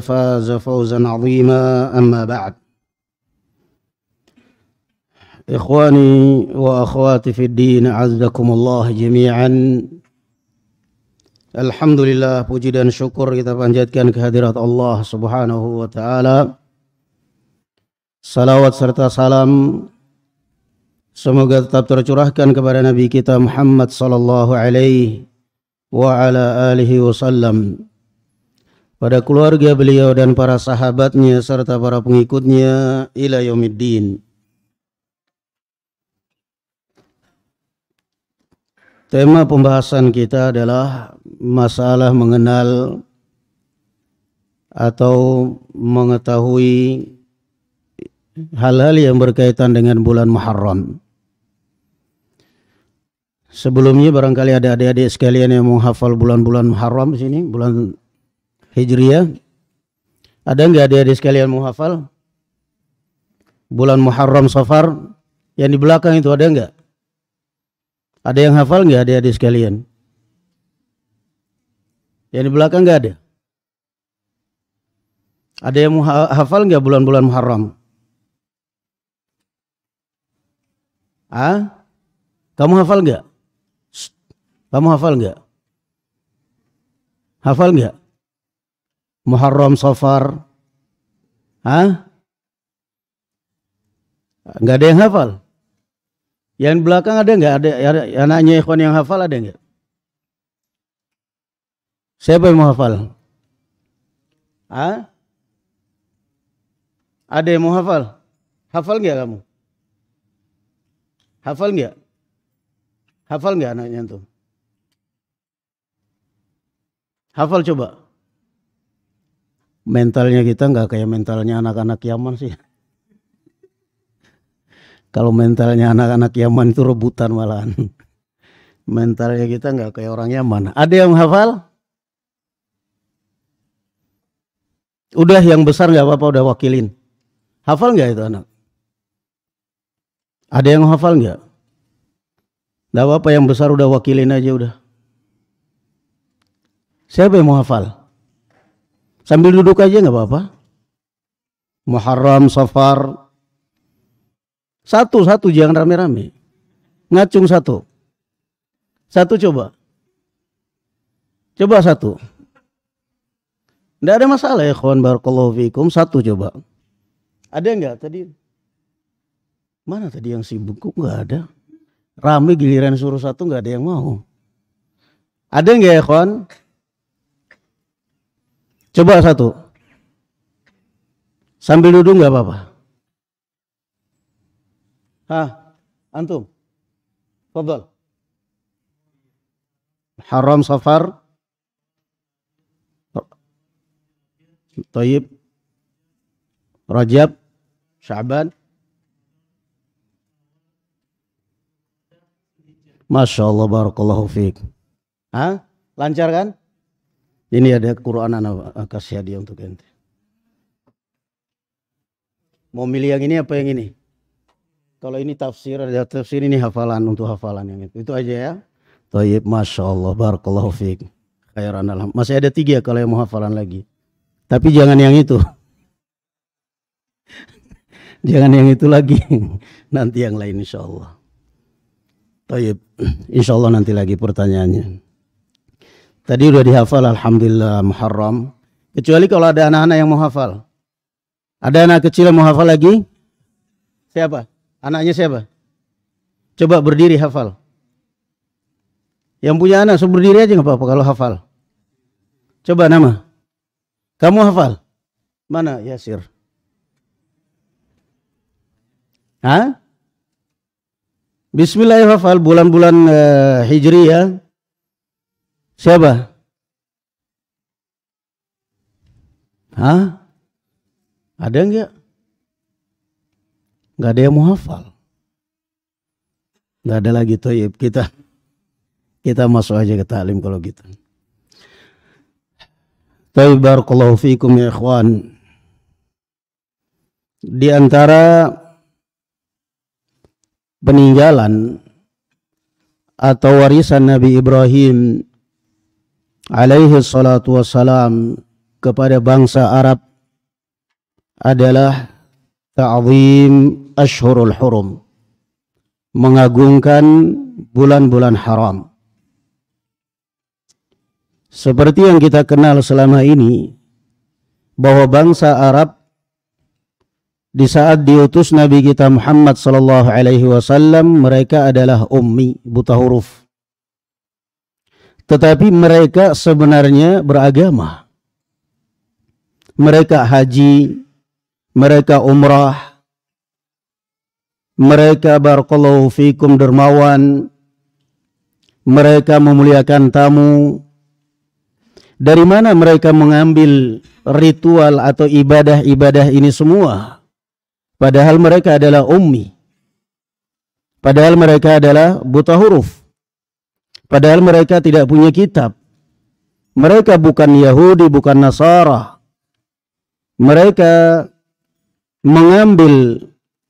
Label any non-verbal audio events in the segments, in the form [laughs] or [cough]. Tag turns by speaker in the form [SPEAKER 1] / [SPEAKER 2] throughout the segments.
[SPEAKER 1] فاز فوزا عظيما أما بعد إخواني وأخواتي في الدين عزكم الله جميعا الحمد لله بجد شكر إذا كان كهدرة الله سبحانه وتعالى Salawat serta salam semoga tetap tercurahkan kepada Nabi kita Muhammad sallallahu alaihi wa ala alihi wasallam pada keluarga beliau dan para sahabatnya serta para pengikutnya ila yaumiddin. Tema pembahasan kita adalah masalah mengenal atau mengetahui hal-hal yang berkaitan dengan bulan Muharram. Sebelumnya barangkali ada adik-adik sekalian yang menghafal bulan-bulan Muharram di sini, bulan Hijriah. Ada nggak ada di sekalian muhafal Bulan Muharram Safar yang di belakang itu ada nggak? Ada yang hafal nggak ada di sekalian? Yang di belakang nggak ada. Ada yang hafal nggak bulan-bulan Muharram? Ah, kamu hafal nggak? Kamu hafal nggak? Hafal nggak? Muharram, Safar. Hah? Enggak ada yang hafal. Yang belakang ada enggak? Ada, ya, ya, anaknya ikhwan yang hafal ada enggak? Siapa yang mau hafal? Hah? Ada yang mau hafal? Hafal enggak kamu? Hafal enggak? Hafal enggak anaknya itu? Hafal coba mentalnya kita nggak kayak mentalnya anak-anak Yaman sih. [laughs] Kalau mentalnya anak-anak Yaman itu rebutan malahan. [laughs] Mentalnya kita nggak kayak orang Yaman. Ada yang hafal? Udah yang besar nggak apa-apa udah wakilin. Hafal nggak itu anak? Ada yang hafal nggak? Nggak apa-apa yang besar udah wakilin aja udah. Siapa yang mau hafal? Sambil duduk aja nggak apa-apa. Muharram, Safar. Satu-satu jangan rame-rame. Ngacung satu. Satu coba. Coba satu. Tidak ada masalah ya kawan barakallahu fikum. Satu coba. Ada nggak tadi? Mana tadi yang sibuk kok nggak ada? Rame giliran suruh satu nggak ada yang mau. Ada nggak ya kawan? Coba satu. Sambil duduk nggak apa-apa. Hah? Antum? Fadol. Haram safar. Taib. Rajab. Syaban. Masya Allah, Barakallahu Fik. Hah? Lancar kan? Ini ada Quran anak eh, kasih hadiah untuk ente. Mau milih yang ini apa yang ini? Kalau ini tafsir, ada tafsir ini hafalan untuk hafalan yang itu. Itu aja ya. Taib, Masya Allah, Barakallahu fiqh. Khairan alam. Masih ada tiga kalau yang mau hafalan lagi. Tapi jangan yang itu. [laughs] jangan yang itu lagi. [laughs] nanti yang lain insya Allah. Taib, [clears throat] insya Allah nanti lagi pertanyaannya. Tadi udah dihafal Alhamdulillah Muharram. Kecuali kalau ada anak-anak yang mau hafal. Ada anak kecil yang mau hafal lagi? Siapa? Anaknya siapa? Coba berdiri hafal. Yang punya anak seberdiri aja nggak apa-apa kalau hafal. Coba nama. Kamu hafal? Mana Yasir? Hah? Bismillahirrahmanirrahim. Bulan-bulan uh, ya Siapa? Hah? Ada enggak? Enggak ada yang mau hafal. Enggak ada lagi toyib kita. Kita masuk aja ke ta'lim kalau gitu. Toyib barakallahu fiikum ya ikhwan. Di antara peninggalan atau warisan Nabi Ibrahim alaihi salatu wassalam kepada bangsa Arab adalah ta'zim ashurul hurum mengagungkan bulan-bulan haram seperti yang kita kenal selama ini bahwa bangsa Arab di saat diutus Nabi kita Muhammad sallallahu alaihi wasallam mereka adalah ummi buta huruf tetapi mereka sebenarnya beragama. Mereka haji, mereka umrah, mereka barakallahu fikum dermawan, mereka memuliakan tamu. Dari mana mereka mengambil ritual atau ibadah-ibadah ini semua? Padahal mereka adalah ummi. Padahal mereka adalah buta huruf. Padahal mereka tidak punya kitab. Mereka bukan Yahudi, bukan Nasara. Mereka mengambil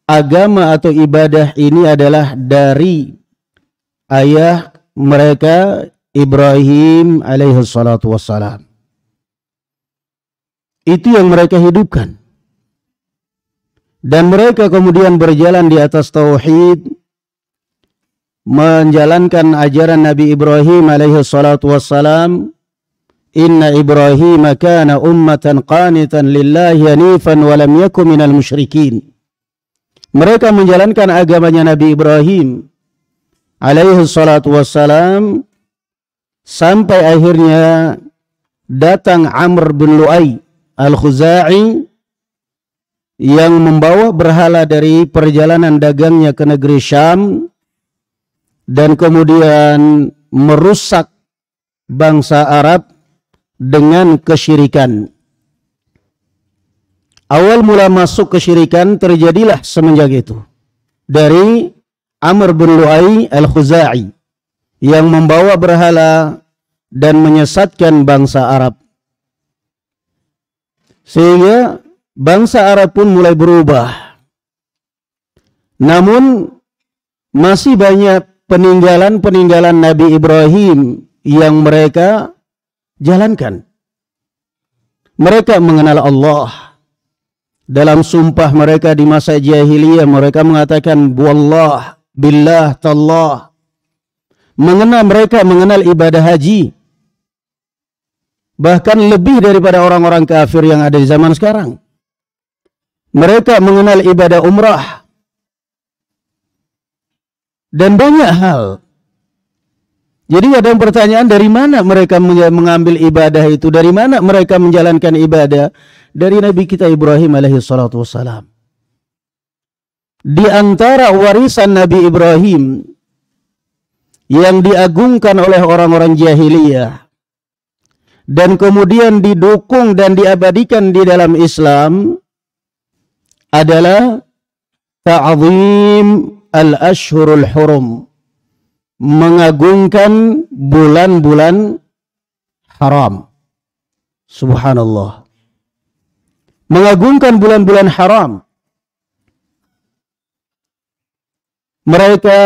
[SPEAKER 1] agama atau ibadah ini adalah dari ayah mereka Ibrahim alaihi wassalam. Itu yang mereka hidupkan. Dan mereka kemudian berjalan di atas tauhid menjalankan ajaran Nabi Ibrahim alaihi salatu wassalam inna Ibrahim kana ummatan qanitan lillahi hanifan wa lam yakun minal musyrikin mereka menjalankan agamanya Nabi Ibrahim alaihi salatu wassalam sampai akhirnya datang Amr bin Lu'ay al-Khuza'i yang membawa berhala dari perjalanan dagangnya ke negeri Syam dan kemudian merusak bangsa Arab dengan kesyirikan. Awal mula masuk kesyirikan terjadilah semenjak itu dari Amr bin Lu'ai al-Khuzai yang membawa berhala dan menyesatkan bangsa Arab. Sehingga bangsa Arab pun mulai berubah. Namun masih banyak peninggalan-peninggalan Nabi Ibrahim yang mereka jalankan. Mereka mengenal Allah. Dalam sumpah mereka di masa jahiliyah mereka mengatakan wallah, billah, tallah. Mengenal mereka mengenal ibadah haji. Bahkan lebih daripada orang-orang kafir yang ada di zaman sekarang. Mereka mengenal ibadah umrah dan banyak hal. Jadi ada yang pertanyaan dari mana mereka mengambil ibadah itu? Dari mana mereka menjalankan ibadah? Dari Nabi kita Ibrahim alaihi salatu wassalam. Di antara warisan Nabi Ibrahim yang diagungkan oleh orang-orang jahiliyah dan kemudian didukung dan diabadikan di dalam Islam adalah ta'zim al-ashhurul hurum mengagungkan bulan-bulan haram. Subhanallah. Mengagungkan bulan-bulan haram. Mereka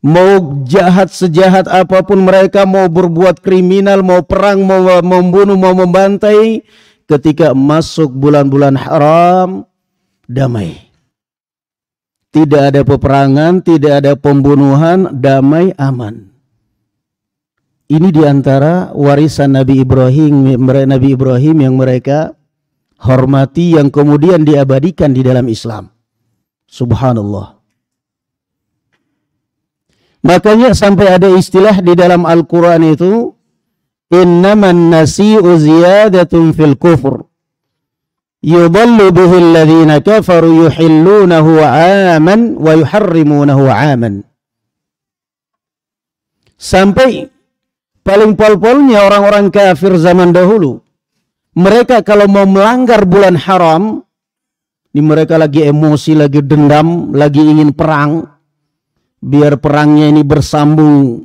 [SPEAKER 1] mau jahat sejahat apapun mereka, mau berbuat kriminal, mau perang, mau membunuh, mau membantai. Ketika masuk bulan-bulan haram, damai. Tidak ada peperangan, tidak ada pembunuhan, damai, aman. Ini diantara warisan Nabi Ibrahim, Nabi Ibrahim yang mereka hormati yang kemudian diabadikan di dalam Islam. Subhanallah. Makanya sampai ada istilah di dalam Al-Quran itu, Innaman nasi'u ziyadatun fil kufur. يضل به الذين كفروا يحلونه عاما ويحرمونه عاما sampai paling pol-polnya orang-orang kafir zaman dahulu mereka kalau mau melanggar bulan haram ini mereka lagi emosi, lagi dendam, lagi ingin perang. Biar perangnya ini bersambung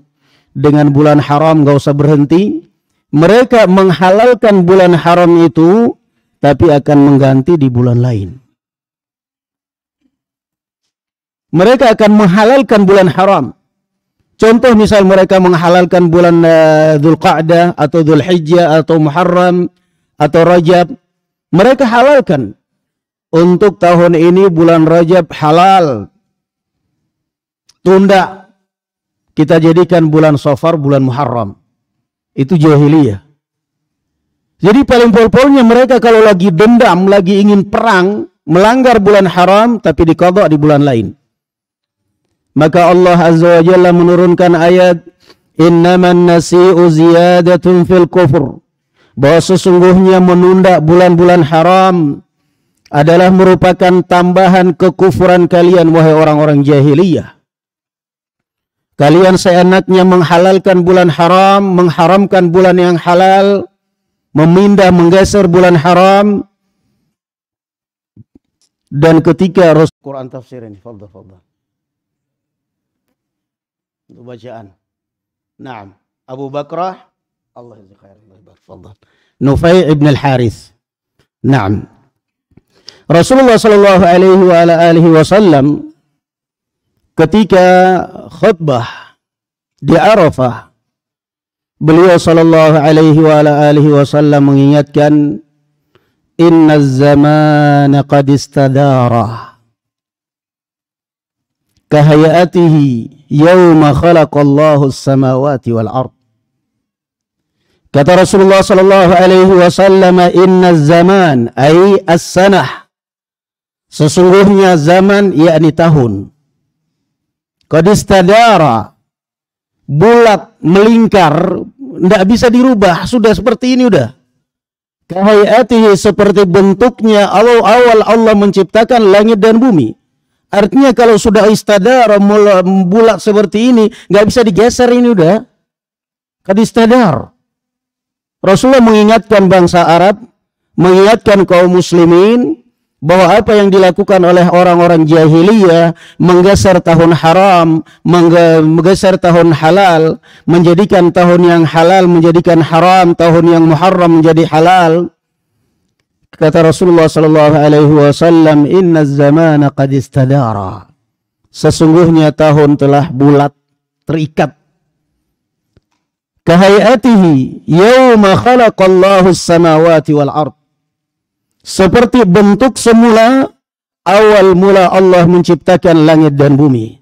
[SPEAKER 1] dengan bulan haram, gak usah berhenti. Mereka menghalalkan bulan haram itu tapi akan mengganti di bulan lain. Mereka akan menghalalkan bulan haram. Contoh misal mereka menghalalkan bulan eh, Dzulqa'dah atau Dzulhijjah atau Muharram atau Rajab. Mereka halalkan. Untuk tahun ini bulan Rajab halal. Tunda. Kita jadikan bulan Safar bulan Muharram. Itu jahiliyah. Jadi paling pol-polnya mereka kalau lagi dendam, lagi ingin perang, melanggar bulan haram tapi dikodok di bulan lain. Maka Allah Azza wa Jalla menurunkan ayat Innaman nasi'u ziyadatun fil kufur bahwa sesungguhnya menunda bulan-bulan haram adalah merupakan tambahan kekufuran kalian wahai orang-orang jahiliyah. Kalian seenaknya menghalalkan bulan haram, mengharamkan bulan yang halal, memindah menggeser bulan haram dan ketika Rasul Quran tafsir ini fadhal fadhal untuk bacaan Naam Abu Bakrah Allah jazakallahu Allah fadhal Nufay ibn al harith Naam Rasulullah sallallahu alaihi wa ala alihi wasallam ketika khutbah di Arafah Beliau sallallahu alaihi wa ala alihi wasallam mengingatkan inna zaman qad istadara kahayatihi yawma khalaqallahu samawati wal ard Kata Rasulullah sallallahu alaihi wasallam inna zaman ai as-sanah sesungguhnya zaman yakni tahun qad istadara bulat melingkar tidak bisa dirubah sudah seperti ini udah kahayatihi seperti bentuknya allah awal Allah menciptakan langit dan bumi artinya kalau sudah istadar bulat seperti ini nggak bisa digeser ini udah kadistadar Rasulullah mengingatkan bangsa Arab mengingatkan kaum muslimin bahwa apa yang dilakukan oleh orang-orang jahiliyah menggeser tahun haram, menggeser tahun halal, menjadikan tahun yang halal menjadikan haram, tahun yang muharram menjadi halal. Kata Rasulullah sallallahu alaihi wasallam, "Inna zamana qad istadara." Sesungguhnya tahun telah bulat, terikat. Kahayatihi yauma khalaqallahu as-samawati wal ard seperti bentuk semula awal mula Allah menciptakan langit dan bumi.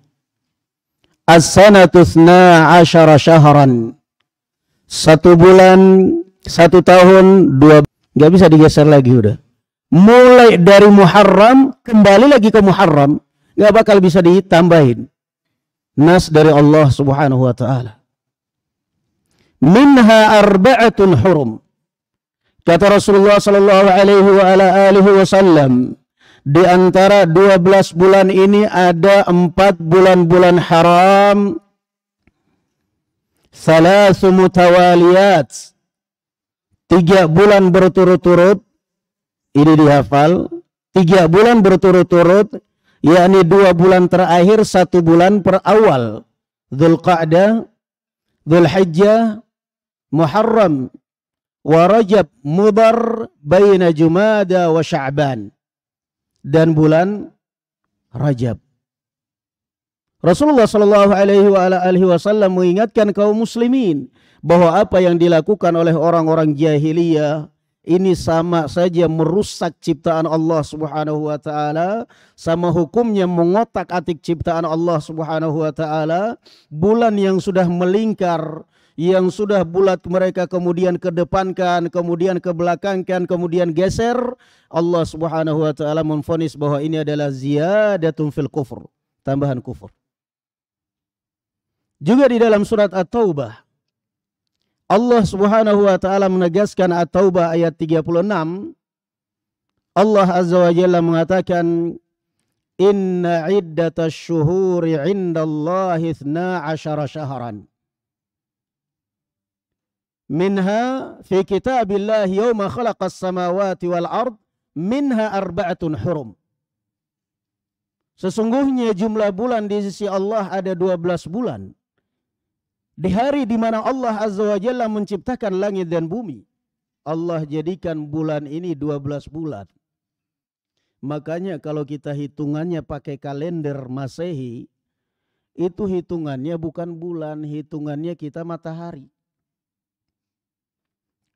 [SPEAKER 1] as ashara asyara syahran. Satu bulan, satu tahun, dua nggak bisa digeser lagi udah. Mulai dari Muharram kembali lagi ke Muharram, nggak bakal bisa ditambahin. Nas dari Allah Subhanahu wa taala. Minha arba'atun hurum. Kata Rasulullah sallallahu alaihi wa ala alihi wasallam, di antara 12 bulan ini ada 4 bulan-bulan haram. Salasu mutawaliyat. Tiga bulan berturut-turut. Ini dihafal. Tiga bulan berturut-turut. yakni dua bulan terakhir, satu bulan per awal. Dhul Qa'dah, Dhul Hijjah, Muharram wa Rajab mudar baina Jumada wa Sya'ban dan bulan Rajab. Rasulullah Shallallahu Alaihi Wasallam mengingatkan kaum muslimin bahwa apa yang dilakukan oleh orang-orang jahiliyah ini sama saja merusak ciptaan Allah Subhanahu wa taala, sama hukumnya mengotak-atik ciptaan Allah Subhanahu wa taala. Bulan yang sudah melingkar yang sudah bulat mereka kemudian kedepankan, kemudian kebelakangkan, kemudian geser, Allah Subhanahu wa taala memfonis bahwa ini adalah ziyadatun fil kufur, tambahan kufur. Juga di dalam surat At-Taubah Allah Subhanahu wa taala menegaskan At-Taubah ayat 36 Allah Azza wa Jalla mengatakan Inna iddatash shuhuri Allah 12 syahran minha fi kitabillah yawma khalaqas samawati wal ard minha arba'atun hurum. Sesungguhnya jumlah bulan di sisi Allah ada 12 bulan. Di hari di mana Allah Azza wa Jalla menciptakan langit dan bumi, Allah jadikan bulan ini 12 bulan. Makanya kalau kita hitungannya pakai kalender Masehi, itu hitungannya bukan bulan, hitungannya kita matahari.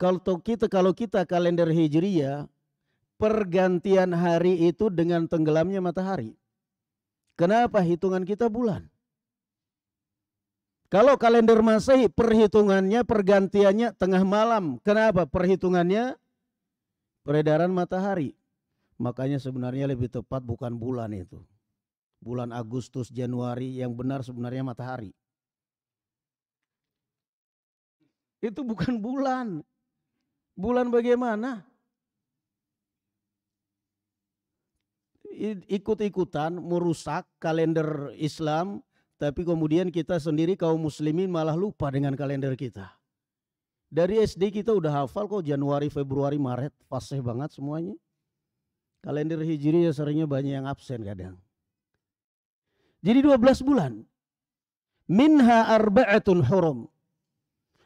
[SPEAKER 1] Kalau kita kalau kita kalender Hijriyah pergantian hari itu dengan tenggelamnya matahari. Kenapa hitungan kita bulan? Kalau kalender Masehi perhitungannya pergantiannya tengah malam. Kenapa perhitungannya? Peredaran matahari. Makanya sebenarnya lebih tepat bukan bulan itu. Bulan Agustus, Januari yang benar sebenarnya matahari. Itu bukan bulan. Bulan bagaimana? Ikut-ikutan merusak kalender Islam, tapi kemudian kita sendiri kaum muslimin malah lupa dengan kalender kita. Dari SD kita udah hafal kok Januari, Februari, Maret, fasih banget semuanya. Kalender Hijri ya seringnya banyak yang absen kadang. Jadi 12 bulan. Minha arba'atun hurum.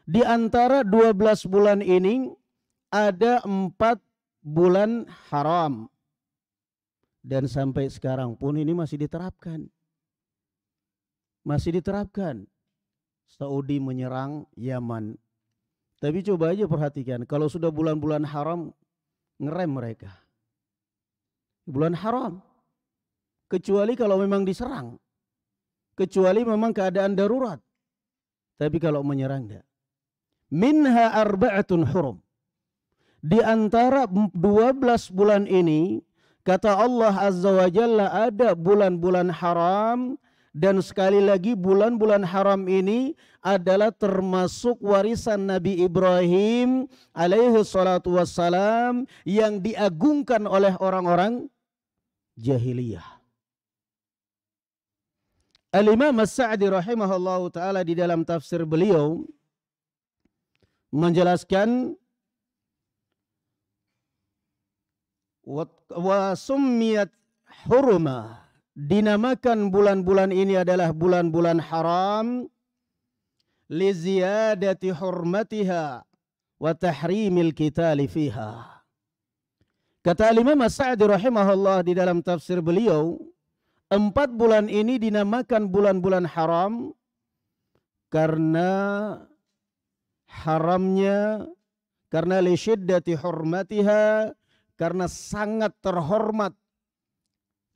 [SPEAKER 1] Di antara 12 bulan ini ada empat bulan haram. Dan sampai sekarang pun ini masih diterapkan. Masih diterapkan. Saudi menyerang Yaman. Tapi coba aja perhatikan, kalau sudah bulan-bulan haram, ngerem mereka. Bulan haram. Kecuali kalau memang diserang. Kecuali memang keadaan darurat. Tapi kalau menyerang enggak. Minha arba'atun hurum di antara 12 bulan ini kata Allah Azza wa Jalla ada bulan-bulan haram dan sekali lagi bulan-bulan haram ini adalah termasuk warisan Nabi Ibrahim alaihi salatu wassalam yang diagungkan oleh orang-orang jahiliyah. Al-Imam As-Sa'di rahimahullahu taala di dalam tafsir beliau menjelaskan wa summiyat huruma dinamakan bulan-bulan ini adalah bulan-bulan haram li ziyadati hurmatiha wa tahrimil qitali fiha kata Imam Sa'di rahimahullah di dalam tafsir beliau empat bulan ini dinamakan bulan-bulan haram karena haramnya karena li syiddati hurmatiha karena sangat terhormat.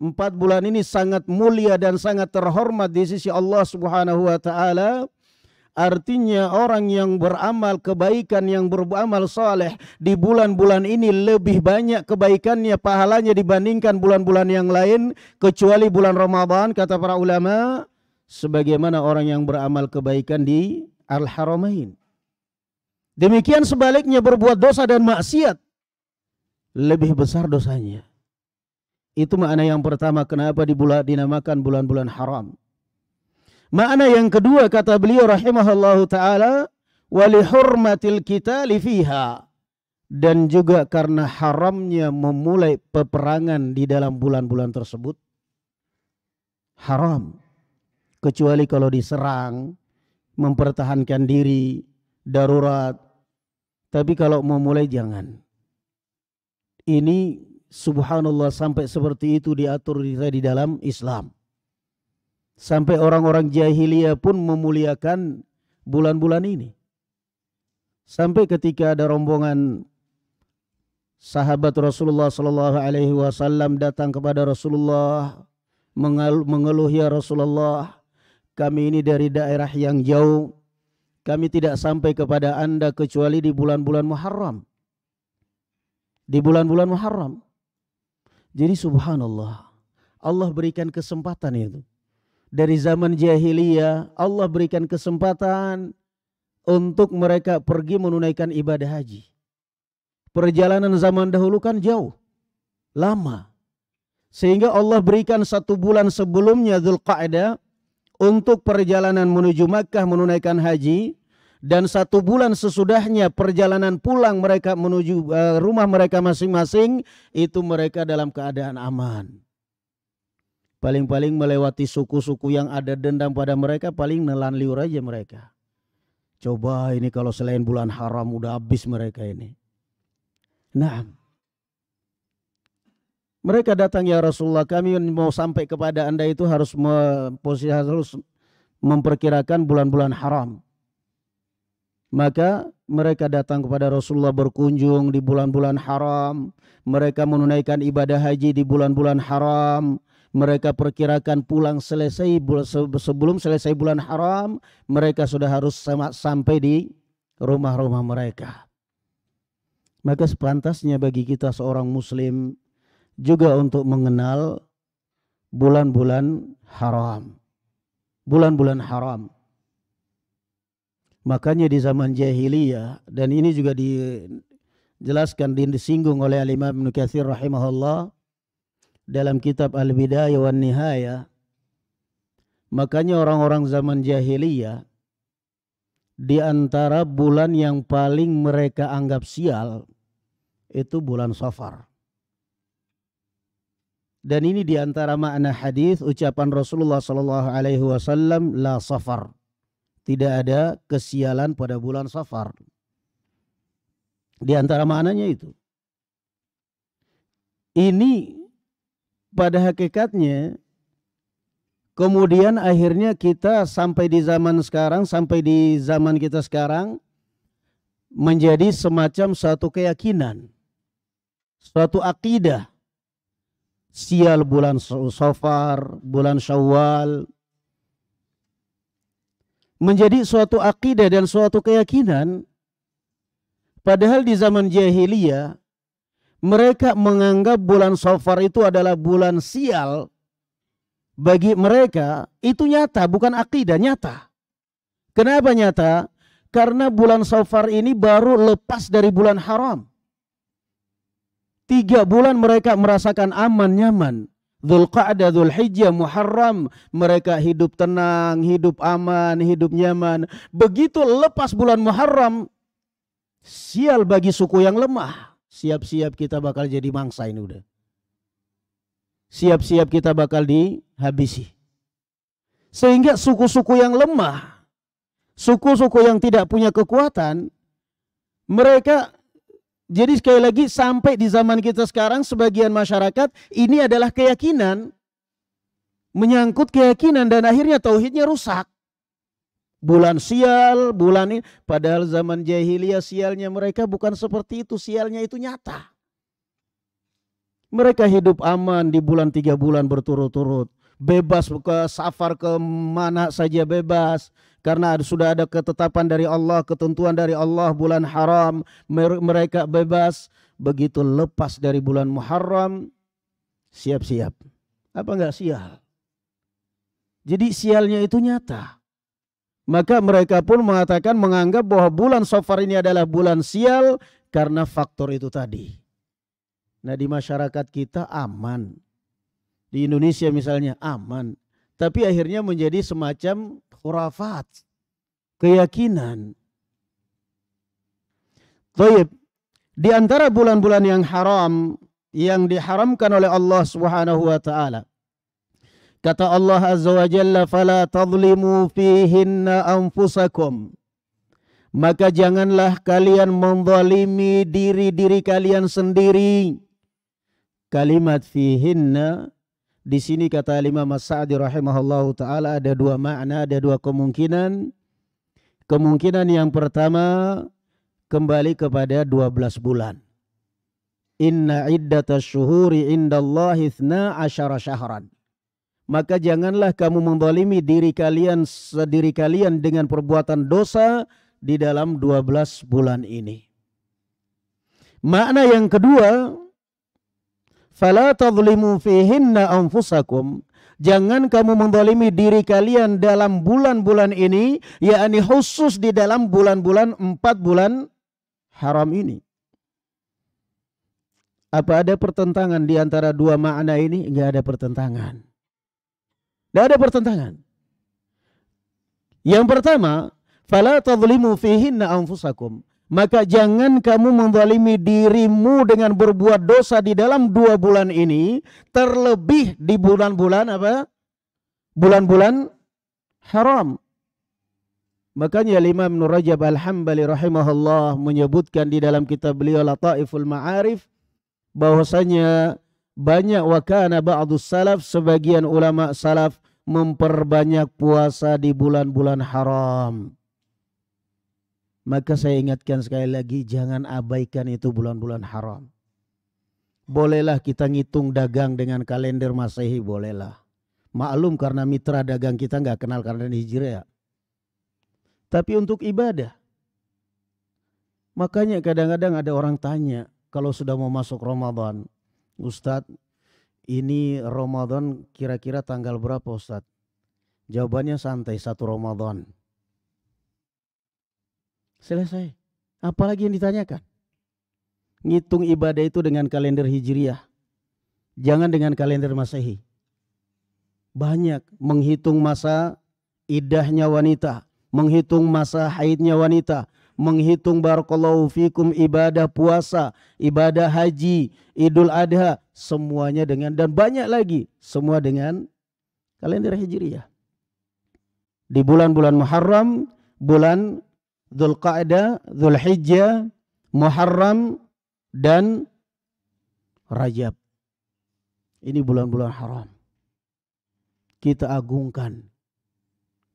[SPEAKER 1] Empat bulan ini sangat mulia dan sangat terhormat di sisi Allah Subhanahu wa Ta'ala. Artinya orang yang beramal kebaikan yang beramal soleh di bulan-bulan ini lebih banyak kebaikannya pahalanya dibandingkan bulan-bulan yang lain kecuali bulan Ramadan kata para ulama sebagaimana orang yang beramal kebaikan di Al-Haramain. Demikian sebaliknya berbuat dosa dan maksiat lebih besar dosanya. Itu makna yang pertama kenapa bulan dinamakan bulan-bulan haram. Makna yang kedua kata beliau rahimahullahu taala wali hurmatil li fiha dan juga karena haramnya memulai peperangan di dalam bulan-bulan tersebut. Haram. Kecuali kalau diserang, mempertahankan diri, darurat. Tapi kalau mau mulai jangan ini subhanallah sampai seperti itu diatur di dalam Islam. Sampai orang-orang jahiliyah pun memuliakan bulan-bulan ini. Sampai ketika ada rombongan sahabat Rasulullah Shallallahu alaihi wasallam datang kepada Rasulullah mengeluh ya Rasulullah kami ini dari daerah yang jauh kami tidak sampai kepada Anda kecuali di bulan-bulan Muharram di bulan-bulan Muharram. Jadi subhanallah, Allah berikan kesempatan itu. Dari zaman jahiliyah, Allah berikan kesempatan untuk mereka pergi menunaikan ibadah haji. Perjalanan zaman dahulu kan jauh, lama. Sehingga Allah berikan satu bulan sebelumnya Qa'dah untuk perjalanan menuju Makkah menunaikan haji dan satu bulan sesudahnya perjalanan pulang mereka menuju eh, rumah mereka masing-masing itu mereka dalam keadaan aman. Paling-paling melewati suku-suku yang ada dendam pada mereka paling nelan liur aja mereka. Coba ini kalau selain bulan haram udah habis mereka ini. Nah, mereka datang ya Rasulullah kami mau sampai kepada anda itu harus harus memperkirakan bulan-bulan haram. Maka mereka datang kepada Rasulullah berkunjung di bulan-bulan haram. Mereka menunaikan ibadah haji di bulan-bulan haram. Mereka perkirakan pulang selesai sebelum selesai bulan haram. Mereka sudah harus sampai di rumah-rumah mereka. Maka sepantasnya bagi kita seorang muslim juga untuk mengenal bulan-bulan haram. Bulan-bulan haram Makanya di zaman jahiliyah dan ini juga dijelaskan disinggung oleh Al-Imam Ibnu Katsir rahimahullah dalam kitab Al-Bidayah wan Nihayah. Makanya orang-orang zaman jahiliyah di antara bulan yang paling mereka anggap sial itu bulan Safar. Dan ini di antara makna hadis ucapan Rasulullah sallallahu alaihi wasallam la safar tidak ada kesialan pada bulan Safar. Di antara maknanya itu. Ini pada hakikatnya kemudian akhirnya kita sampai di zaman sekarang, sampai di zaman kita sekarang menjadi semacam satu keyakinan, suatu akidah. Sial bulan Safar, bulan Syawal, menjadi suatu akidah dan suatu keyakinan padahal di zaman jahiliyah mereka menganggap bulan Safar itu adalah bulan sial bagi mereka itu nyata bukan akidah nyata kenapa nyata karena bulan Safar ini baru lepas dari bulan haram tiga bulan mereka merasakan aman nyaman Dzulqa'dah, Zulhijjah, Muharram, mereka hidup tenang, hidup aman, hidup nyaman. Begitu lepas bulan Muharram, sial bagi suku yang lemah. Siap-siap kita bakal jadi mangsa ini udah. Siap-siap kita bakal dihabisi. Sehingga suku-suku yang lemah, suku-suku yang tidak punya kekuatan, mereka jadi sekali lagi sampai di zaman kita sekarang sebagian masyarakat ini adalah keyakinan menyangkut keyakinan dan akhirnya tauhidnya rusak. Bulan sial, bulan ini padahal zaman jahiliyah sialnya mereka bukan seperti itu, sialnya itu nyata. Mereka hidup aman di bulan tiga bulan berturut-turut. Bebas ke safar ke mana saja bebas karena sudah ada ketetapan dari Allah, ketentuan dari Allah bulan haram, mereka bebas. Begitu lepas dari bulan Muharram, siap-siap. Apa enggak sial? Jadi sialnya itu nyata. Maka mereka pun mengatakan menganggap bahwa bulan Safar ini adalah bulan sial karena faktor itu tadi. Nah di masyarakat kita aman. Di Indonesia misalnya aman. Tapi akhirnya menjadi semacam khurafat, keyakinan. Taib, di antara bulan-bulan yang haram yang diharamkan oleh Allah Subhanahu wa taala. Kata Allah Azza wa Jalla, "Fala tadhlimu fihinna anfusakum." Maka janganlah kalian menzalimi diri-diri kalian sendiri. Kalimat fihinna di sini kata Imam Mas'adi rahimahullah taala ada dua makna, ada dua kemungkinan. Kemungkinan yang pertama kembali kepada 12 bulan. Inna iddata syuhuri indallahi asyara syahran. Maka janganlah kamu mendolimi diri kalian sediri kalian dengan perbuatan dosa di dalam 12 bulan ini. Makna yang kedua, fala tazlimu fihinna anfusakum jangan kamu mendolimi diri kalian dalam bulan-bulan ini yakni khusus di dalam bulan-bulan empat bulan haram ini apa ada pertentangan di antara dua makna ini enggak ada pertentangan enggak ada pertentangan yang pertama fala tazlimu fihinna anfusakum maka jangan kamu menzalimi dirimu dengan berbuat dosa di dalam dua bulan ini, terlebih di bulan-bulan apa? Bulan-bulan haram. Makanya Imam Nur Rajab Al-Hambali rahimahullah menyebutkan di dalam kitab beliau Lataiful Ma'arif bahwasanya banyak wakana ba'du salaf sebagian ulama salaf memperbanyak puasa di bulan-bulan haram. Maka saya ingatkan sekali lagi jangan abaikan itu bulan-bulan haram. Bolehlah kita ngitung dagang dengan kalender masehi, bolehlah. Maklum karena mitra dagang kita nggak kenal karena hijriah. Tapi untuk ibadah. Makanya kadang-kadang ada orang tanya kalau sudah mau masuk Ramadan. Ustadz ini Ramadan kira-kira tanggal berapa Ustadz? Jawabannya santai satu Ramadan. Selesai. Apalagi yang ditanyakan? Ngitung ibadah itu dengan kalender Hijriah. Jangan dengan kalender Masehi. Banyak menghitung masa idahnya wanita, menghitung masa haidnya wanita, menghitung barakallahu fikum ibadah puasa, ibadah haji, Idul Adha, semuanya dengan dan banyak lagi, semua dengan kalender Hijriah. Di bulan-bulan Muharram, bulan Dzulqa'dah, Zulhijjah, Muharram dan Rajab. Ini bulan-bulan haram. Kita agungkan.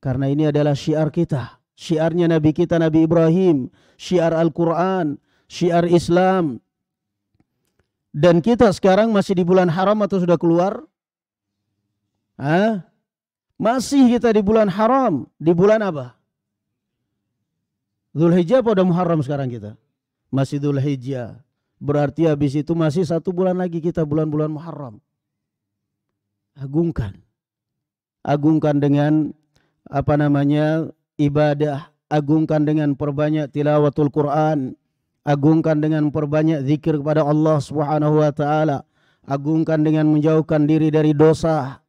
[SPEAKER 1] Karena ini adalah syiar kita. Syiarnya Nabi kita Nabi Ibrahim, syiar Al-Qur'an, syiar Islam. Dan kita sekarang masih di bulan haram atau sudah keluar? Hah? Masih kita di bulan haram. Di bulan apa? Zulhijjah pada Muharram sekarang kita? Masih Zulhijjah. Berarti habis itu masih satu bulan lagi kita bulan-bulan Muharram. Agungkan. Agungkan dengan apa namanya ibadah. Agungkan dengan perbanyak tilawatul Quran. Agungkan dengan perbanyak zikir kepada Allah Subhanahu wa taala. Agungkan dengan menjauhkan diri dari dosa.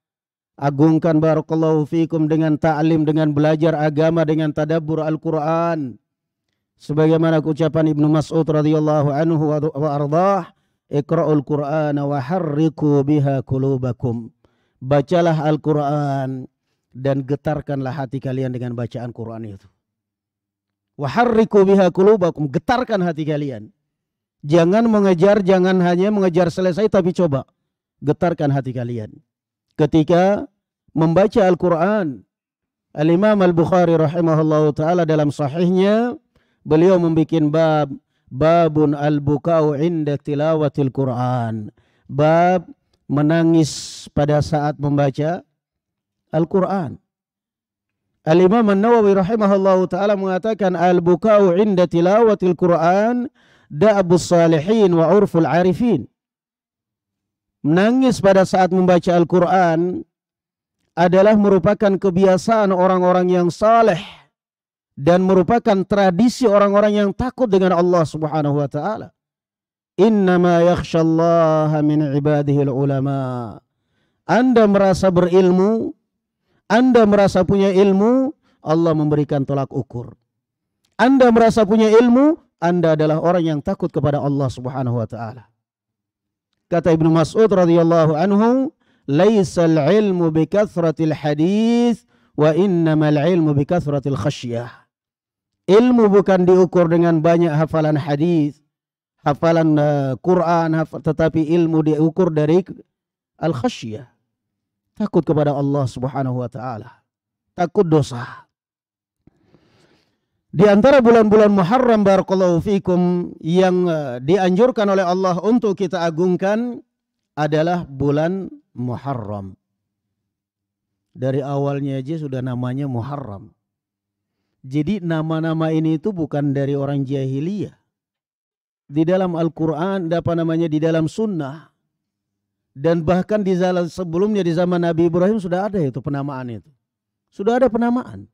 [SPEAKER 1] Agungkan barakallahu fikum dengan ta'lim, dengan belajar agama, dengan tadabbur Al-Quran sebagaimana ucapan Ibnu Mas'ud radhiyallahu anhu wa ardhah Iqra'ul Qur'ana wa harriku biha kulubakum. Bacalah Al-Qur'an dan getarkanlah hati kalian dengan bacaan Qur'an itu. Wa harriku biha kulubakum, getarkan hati kalian. Jangan mengejar, jangan hanya mengejar selesai tapi coba getarkan hati kalian. Ketika membaca Al-Qur'an, Al-Imam Al-Bukhari rahimahullahu taala dalam sahihnya Beliau membuat bab babun al-bukau inda tilawatil Quran. Bab menangis pada saat membaca Al-Quran. Al-Imam An-Nawawi rahimahullahu taala mengatakan al-bukau inda tilawatil Quran da'bus salihin wa urful arifin. Menangis pada saat membaca Al-Quran adalah merupakan kebiasaan orang-orang yang saleh dan merupakan tradisi orang-orang yang takut dengan Allah Subhanahu wa taala. Innama yakhshallaha min ibadihi ulama. Anda merasa berilmu, Anda merasa punya ilmu, Allah memberikan tolak ukur. Anda merasa punya ilmu, Anda adalah orang yang takut kepada Allah Subhanahu wa taala. Kata Ibnu Mas'ud radhiyallahu anhu, "Laisal ilmu bi kathratil hadis wa innamal ilmu bi kathratil khasyyah." Ilmu bukan diukur dengan banyak hafalan hadis, hafalan uh, Quran, haf tetapi ilmu diukur dari al-khasyah. Takut kepada Allah Subhanahu wa taala. Takut dosa. Di antara bulan-bulan Muharram barakallahu fikum yang eh, dianjurkan oleh Allah untuk kita agungkan adalah bulan Muharram. Dari awalnya aja sudah namanya Muharram. Jadi nama-nama ini itu bukan dari orang jahiliyah. Di dalam Al-Quran, apa namanya, di dalam sunnah. Dan bahkan di zaman sebelumnya di zaman Nabi Ibrahim sudah ada itu penamaan itu. Sudah ada penamaan.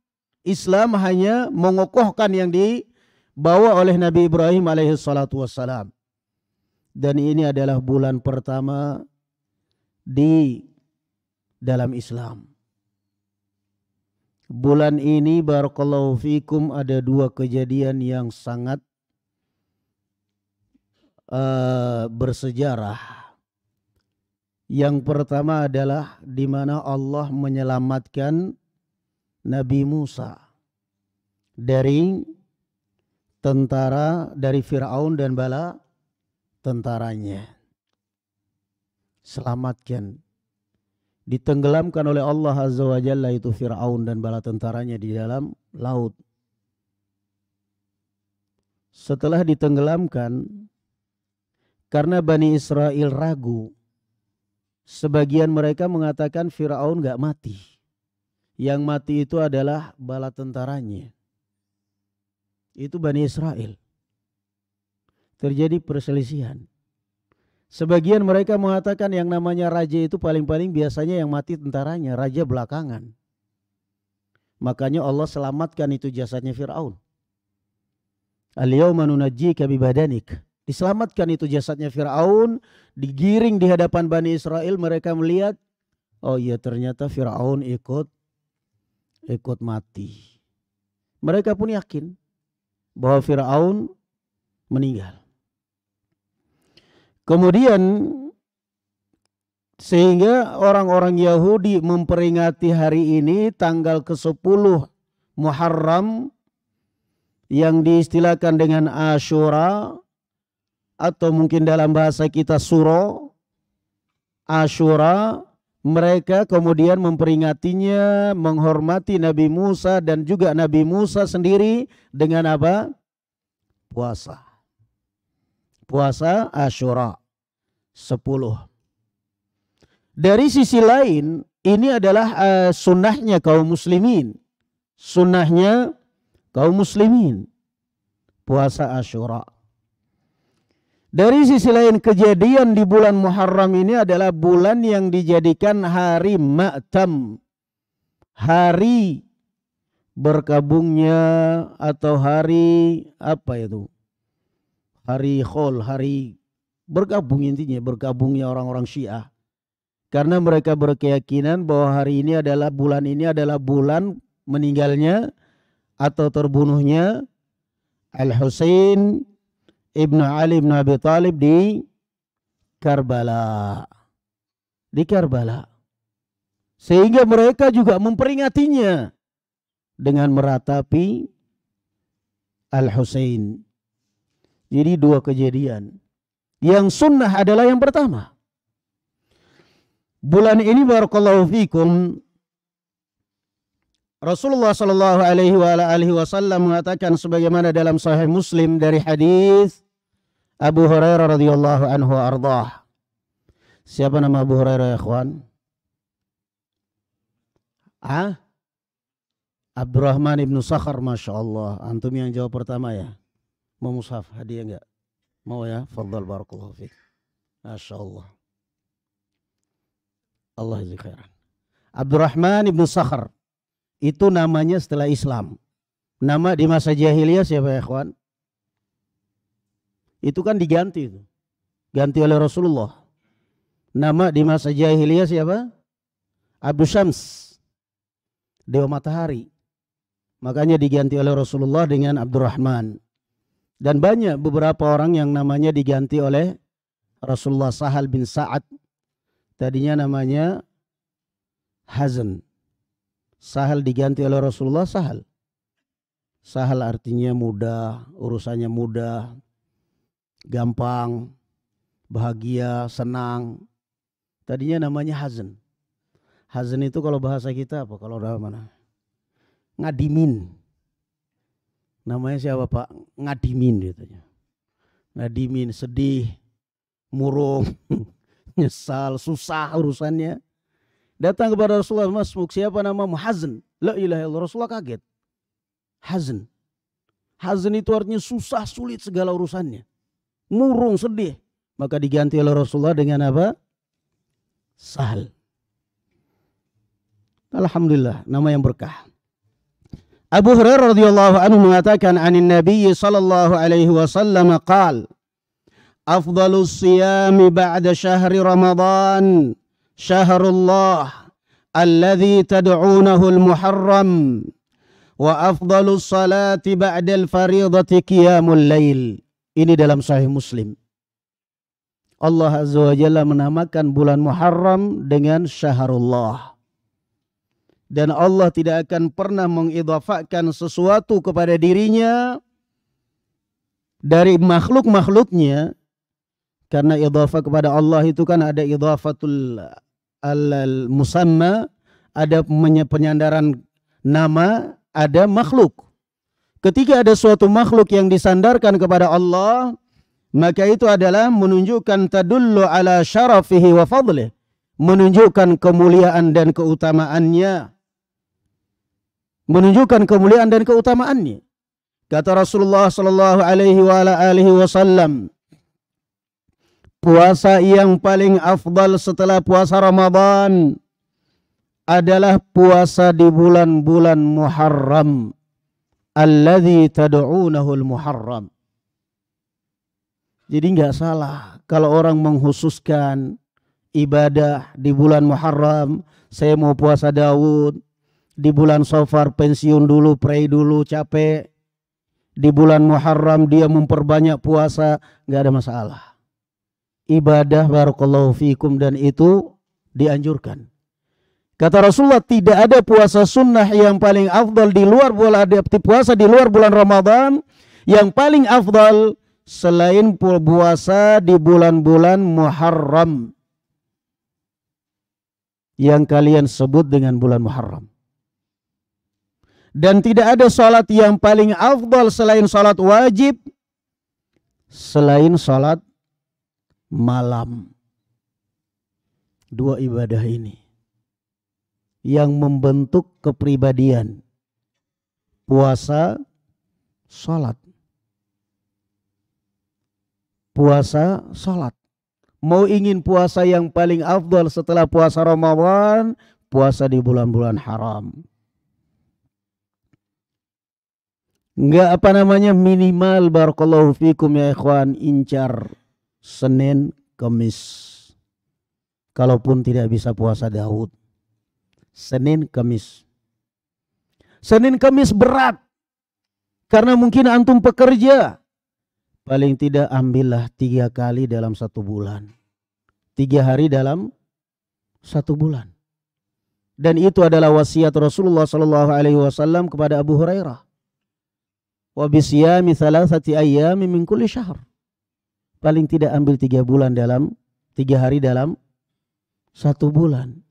[SPEAKER 1] Islam hanya mengokohkan yang dibawa oleh Nabi Ibrahim alaihi salatu wassalam. Dan ini adalah bulan pertama di dalam Islam bulan ini barakallahu fikum ada dua kejadian yang sangat uh, bersejarah. Yang pertama adalah di mana Allah menyelamatkan Nabi Musa dari tentara dari Firaun dan bala tentaranya. Selamatkan ditenggelamkan oleh Allah Azza wa Jalla itu Fir'aun dan bala tentaranya di dalam laut. Setelah ditenggelamkan, karena Bani Israel ragu, sebagian mereka mengatakan Fir'aun gak mati. Yang mati itu adalah bala tentaranya. Itu Bani Israel. Terjadi perselisihan. Sebagian mereka mengatakan yang namanya raja itu paling-paling biasanya yang mati tentaranya, raja belakangan. Makanya Allah selamatkan itu jasadnya Fir'aun. Al-yawma nunajjika bibadanik. Diselamatkan itu jasadnya Fir'aun, digiring di hadapan Bani Israel, mereka melihat, oh iya ternyata Fir'aun ikut ikut mati. Mereka pun yakin bahwa Fir'aun meninggal. Kemudian sehingga orang-orang Yahudi memperingati hari ini tanggal ke-10 Muharram yang diistilahkan dengan Ashura atau mungkin dalam bahasa kita Suro Ashura mereka kemudian memperingatinya menghormati Nabi Musa dan juga Nabi Musa sendiri dengan apa? puasa. Puasa Ashura sepuluh. Dari sisi lain, ini adalah eh, sunnahnya kaum muslimin. Sunnahnya kaum muslimin. Puasa Ashura. Dari sisi lain kejadian di bulan Muharram ini adalah bulan yang dijadikan hari Ma'tam. Hari berkabungnya atau hari apa itu? Hari khol, hari bergabung intinya bergabungnya orang-orang Syiah karena mereka berkeyakinan bahwa hari ini adalah bulan ini adalah bulan meninggalnya atau terbunuhnya Al Husain ibnu Ali ibnu Abi Talib di Karbala di Karbala sehingga mereka juga memperingatinya dengan meratapi Al Husain jadi dua kejadian yang sunnah adalah yang pertama. Bulan ini barakallahu fikum Rasulullah Shallallahu Alaihi Wasallam mengatakan sebagaimana dalam Sahih Muslim dari hadis Abu Hurairah radhiyallahu anhu ardah. Siapa nama Abu Hurairah ya kawan? Ah? Abdurrahman ibnu Sakhar, masya Allah. Antum yang jawab pertama ya. Mau mushaf hadiah enggak? Mau ya? ما barakallahu fiik. Masya Allah. Allah khairan. Abdurrahman ibnu Sakhar. Itu namanya setelah Islam. Nama di masa jahiliyah siapa ya kawan? Itu kan diganti Ganti oleh Rasulullah. Nama di masa jahiliyah siapa? Abu Syams. Dewa matahari. Makanya diganti oleh Rasulullah dengan Abdurrahman. Dan banyak beberapa orang yang namanya diganti oleh Rasulullah Sahal bin Sa'ad. Tadinya namanya Hazan. Sahal diganti oleh Rasulullah Sahal. Sahal artinya mudah, urusannya mudah, gampang, bahagia, senang. Tadinya namanya Hazan. Hazan itu kalau bahasa kita apa? Kalau dalam mana? Ngadimin namanya siapa Pak? Ngadimin katanya. Ngadimin sedih, murung, [laughs] nyesal, susah urusannya. Datang kepada Rasulullah, Mas, siapa namamu? Hazn. La ilaha illallah. Rasulullah kaget. Hazin Hazin itu artinya susah, sulit segala urusannya. Murung, sedih. Maka diganti oleh Rasulullah dengan apa? Sahal. Alhamdulillah, nama yang berkah. Abu Hurairah radhiyallahu anhu mengatakan an Nabi sallallahu alaihi wasallam qaal Afdalus siyam ba'da syahr Ramadan syahrullah alladhi tad'unahu al-Muharram wa afdalus salati ba'da al-fariidhati qiyamul lail ini dalam sahih Muslim Allah azza wa jalla menamakan bulan Muharram dengan syahrullah dan Allah tidak akan pernah mengidhafakan sesuatu kepada dirinya dari makhluk-makhluknya karena idhafa kepada Allah itu kan ada idhafatul al musamma ada penyandaran nama ada makhluk ketika ada suatu makhluk yang disandarkan kepada Allah maka itu adalah menunjukkan tadullu ala syarafihi wa fadlih menunjukkan kemuliaan dan keutamaannya menunjukkan kemuliaan dan keutamaannya. Kata Rasulullah sallallahu alaihi wa wasallam, puasa yang paling afdal setelah puasa Ramadan adalah puasa di bulan-bulan Muharram Alladhi taduunahul Muharram. Jadi nggak salah kalau orang menghususkan ibadah di bulan Muharram, saya mau puasa Daud, di bulan Sofar pensiun dulu, pray dulu, capek. Di bulan Muharram dia memperbanyak puasa, nggak ada masalah. Ibadah barakallahu fikum dan itu dianjurkan. Kata Rasulullah tidak ada puasa sunnah yang paling afdal di luar bulan puasa di luar bulan Ramadan yang paling afdal selain puasa di bulan-bulan Muharram yang kalian sebut dengan bulan Muharram dan tidak ada salat yang paling afdal selain salat wajib selain salat malam dua ibadah ini yang membentuk kepribadian puasa salat puasa salat mau ingin puasa yang paling afdal setelah puasa Ramadan puasa di bulan-bulan haram nggak apa namanya minimal barakallahu fikum ya ikhwan incar Senin Kamis kalaupun tidak bisa puasa Daud Senin Kamis Senin Kamis berat karena mungkin antum pekerja paling tidak ambillah tiga kali dalam satu bulan tiga hari dalam satu bulan dan itu adalah wasiat Rasulullah Shallallahu Alaihi Wasallam kepada Abu Hurairah wa bisiyami thalathati ayat min syahr. Paling tidak ambil tiga bulan dalam tiga hari dalam satu bulan.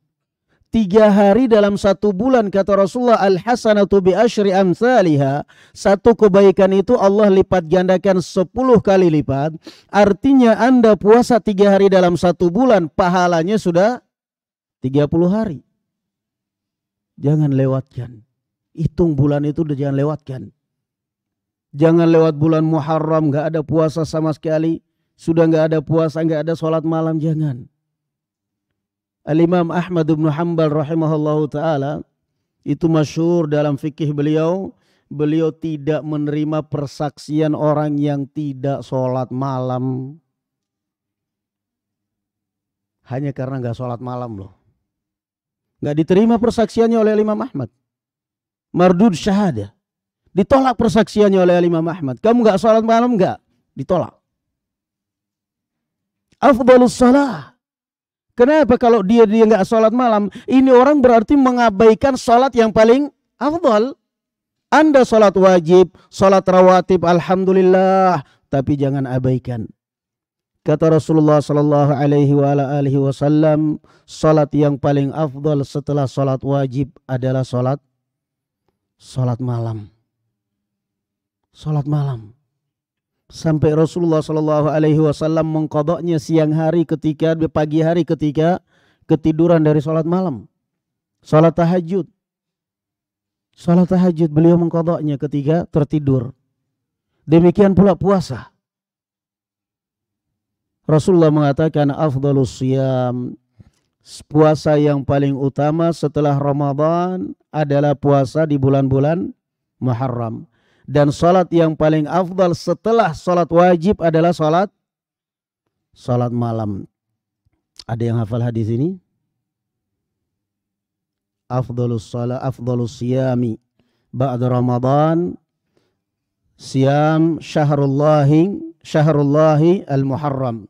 [SPEAKER 1] Tiga hari dalam satu bulan kata Rasulullah al hasanatu bi asyri amsalihha. Satu kebaikan itu Allah lipat gandakan sepuluh kali lipat. Artinya Anda puasa tiga hari dalam satu bulan pahalanya sudah tiga puluh hari. Jangan lewatkan. Hitung bulan itu jangan lewatkan. Jangan lewat bulan Muharram nggak ada puasa sama sekali. Sudah nggak ada puasa, nggak ada sholat malam, jangan. Al-Imam Ahmad bin Hanbal rahimahullahu taala itu masyur dalam fikih beliau, beliau tidak menerima persaksian orang yang tidak sholat malam. Hanya karena nggak sholat malam loh. Nggak diterima persaksiannya oleh Imam Ahmad. Mardud syahadah Ditolak persaksiannya oleh Imam Ahmad. Kamu nggak sholat malam nggak? Ditolak. Afdalus salah. Kenapa kalau dia dia nggak sholat malam? Ini orang berarti mengabaikan sholat yang paling afdal. Anda sholat wajib, sholat rawatib, alhamdulillah. Tapi jangan abaikan. Kata Rasulullah Sallallahu Alaihi Wasallam, salat yang paling afdal setelah salat wajib adalah salat salat malam sholat malam. Sampai Rasulullah Shallallahu Alaihi Wasallam mengkodoknya siang hari ketika pagi hari ketika ketiduran dari sholat malam, sholat tahajud, sholat tahajud beliau mengkodoknya ketika tertidur. Demikian pula puasa. Rasulullah mengatakan afdalus siyam puasa yang paling utama setelah Ramadan adalah puasa di bulan-bulan Muharram dan salat yang paling afdal setelah salat wajib adalah salat salat malam. Ada yang hafal hadis ini? Afdalus salat afdalus siyami ba'da Ramadan siyam syahrullahi syahrullahi al-muharram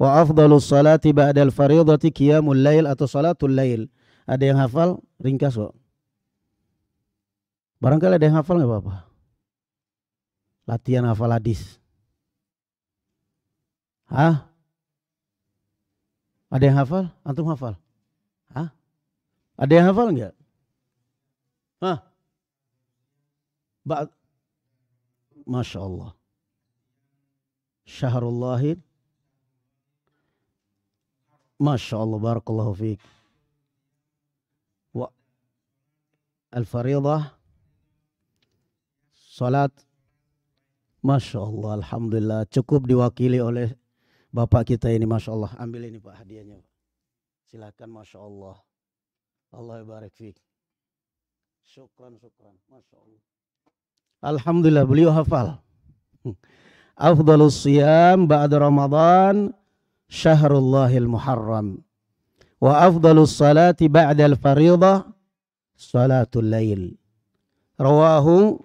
[SPEAKER 1] wa afdalus salati ba'da al-fariidati qiyamul lail atau salatul lail. Ada yang hafal? Ringkas kok. Barangkali ada yang hafal nggak apa-apa latihan hafal hadis. Hah? Ada yang hafal? Antum hafal? Hah? Ada yang hafal enggak? Hah? Ba Masya Allah. Syahrullahin. Masya Allah. Barakallahu fiqh. Wa... Al-Faridah. Salat Masya Allah, Alhamdulillah. Cukup diwakili oleh Bapak kita ini, Masya Allah. Ambil ini Pak hadiahnya. Silakan, Masya Allah. Allah barik fiqh. Syukran, syukran. Masya Allah. Alhamdulillah, beliau hafal. Hmm. Afdalus siyam ba'da Ramadan syahrullahil muharram. Wa afdalus salati ba'da al-faridah salatul lail. Rawahu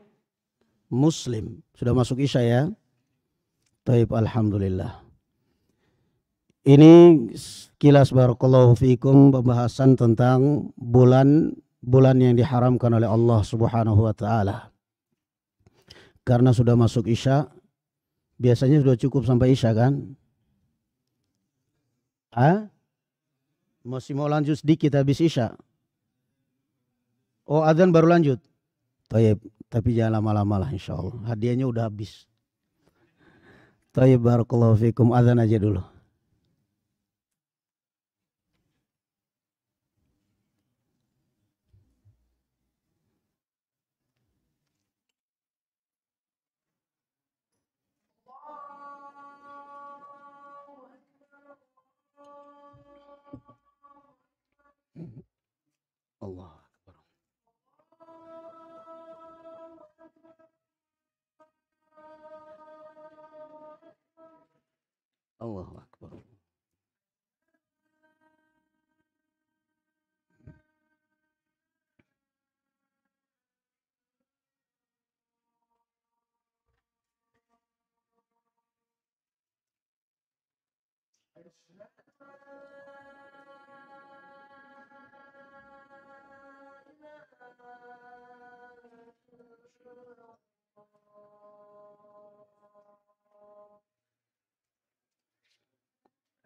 [SPEAKER 1] Muslim. Sudah masuk Isya ya? Taib Alhamdulillah. Ini kilas barakallahu fiikum pembahasan tentang bulan bulan yang diharamkan oleh Allah Subhanahu wa taala. Karena sudah masuk Isya, biasanya sudah cukup sampai Isya kan? Hah? Masih mau lanjut sedikit habis Isya? Oh, azan baru lanjut. Taib. Tapi jangan lama-lama lah insya Allah. Hadiahnya udah habis. Tayyib barakallahu fikum. Adhan aja dulu. الله أكبر Thank you.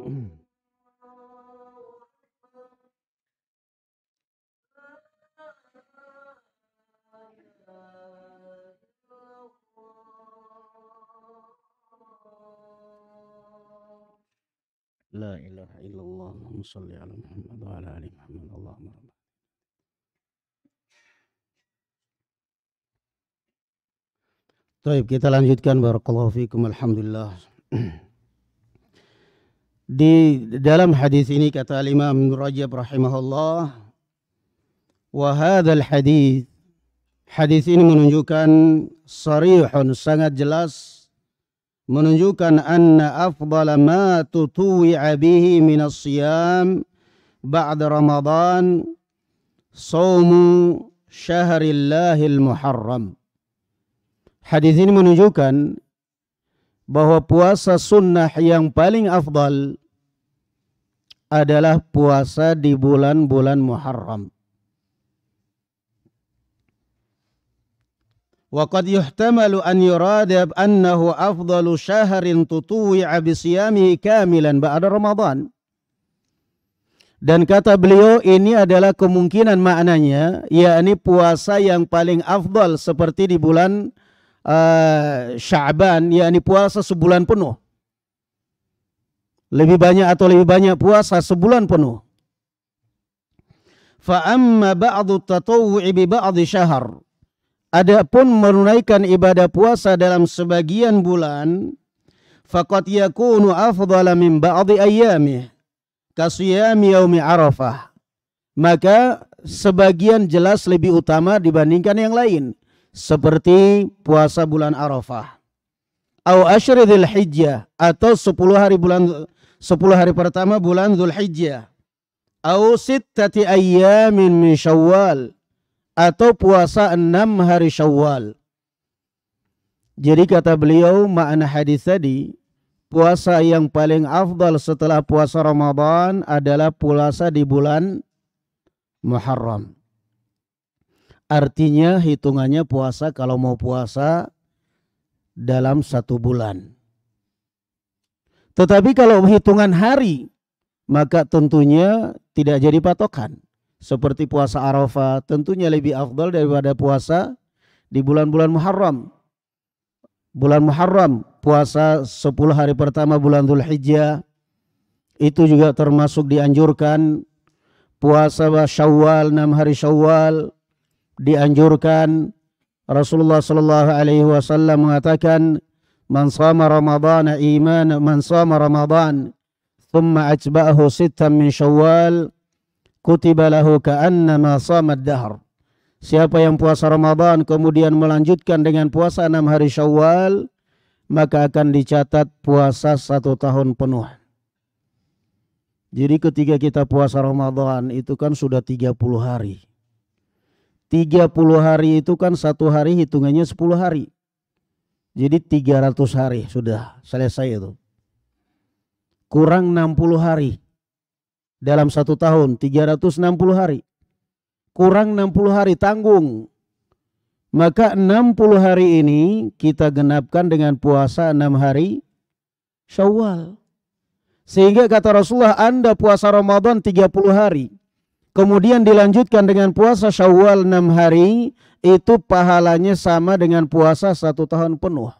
[SPEAKER 1] [clears throat] La ilaha illallah إلا الله اللهم صل على محمد وعلى آل محمد اللهم Baik, kita lanjutkan barakallahu fikum alhamdulillah. [clears throat] di dalam hadis ini kata Imam Rajab rahimahullah wa hadzal hadis hadis ini menunjukkan sarihun sangat jelas menunjukkan anna afdala ma tutwi'a bihi min as-siyam ba'da ramadan shaumu syahril lahil muharram hadis ini menunjukkan bahwa puasa sunnah yang paling afdal adalah puasa di bulan-bulan Muharram. وقد يحتمل أن يراد أنه أفضل شهر تطوع بصيامه كاملا بعد رمضان dan kata beliau ini adalah kemungkinan maknanya yakni puasa yang paling afdal seperti di bulan uh, Sya'ban yakni puasa sebulan penuh. Lebih banyak atau lebih banyak puasa sebulan penuh. Fa amma ba'du tatawwu'i bi ba'di syahr. Adapun menunaikan ibadah puasa dalam sebagian bulan, faqad yakunu afdhala min ba'di ka siyami yaumi Arafah. Maka sebagian jelas lebih utama dibandingkan yang lain seperti puasa bulan Arafah atau asyri hijjah atau 10 hari bulan 10 hari pertama bulan Zulhijjah atau sittati ayyamin min Syawal atau puasa 6 hari Syawal jadi kata beliau makna hadis tadi puasa yang paling afdal setelah puasa Ramadan adalah puasa di bulan Muharram Artinya hitungannya puasa kalau mau puasa dalam satu bulan. Tetapi kalau hitungan hari maka tentunya tidak jadi patokan. Seperti puasa Arafah tentunya lebih afdal daripada puasa di bulan-bulan Muharram. Bulan Muharram puasa 10 hari pertama bulan Dhul Hijjah itu juga termasuk dianjurkan puasa Syawal 6 hari Syawal dianjurkan Rasulullah sallallahu alaihi wasallam mengatakan man shama Ramadan iman man shama ramadhan thumma ajba'ahu sittan min syawal kutiba lahu ka'annama shama ad-dahr Siapa yang puasa Ramadan kemudian melanjutkan dengan puasa enam hari Syawal, maka akan dicatat puasa satu tahun penuh. Jadi ketika kita puasa Ramadan itu kan sudah 30 hari. 30 hari itu kan satu hari hitungannya 10 hari. Jadi 300 hari sudah selesai itu. Kurang 60 hari. Dalam satu tahun 360 hari. Kurang 60 hari tanggung. Maka 60 hari ini kita genapkan dengan puasa 6 hari syawal. Sehingga kata Rasulullah Anda puasa Ramadan 30 hari. Kemudian dilanjutkan dengan puasa Syawal enam hari, itu pahalanya sama dengan puasa satu tahun penuh.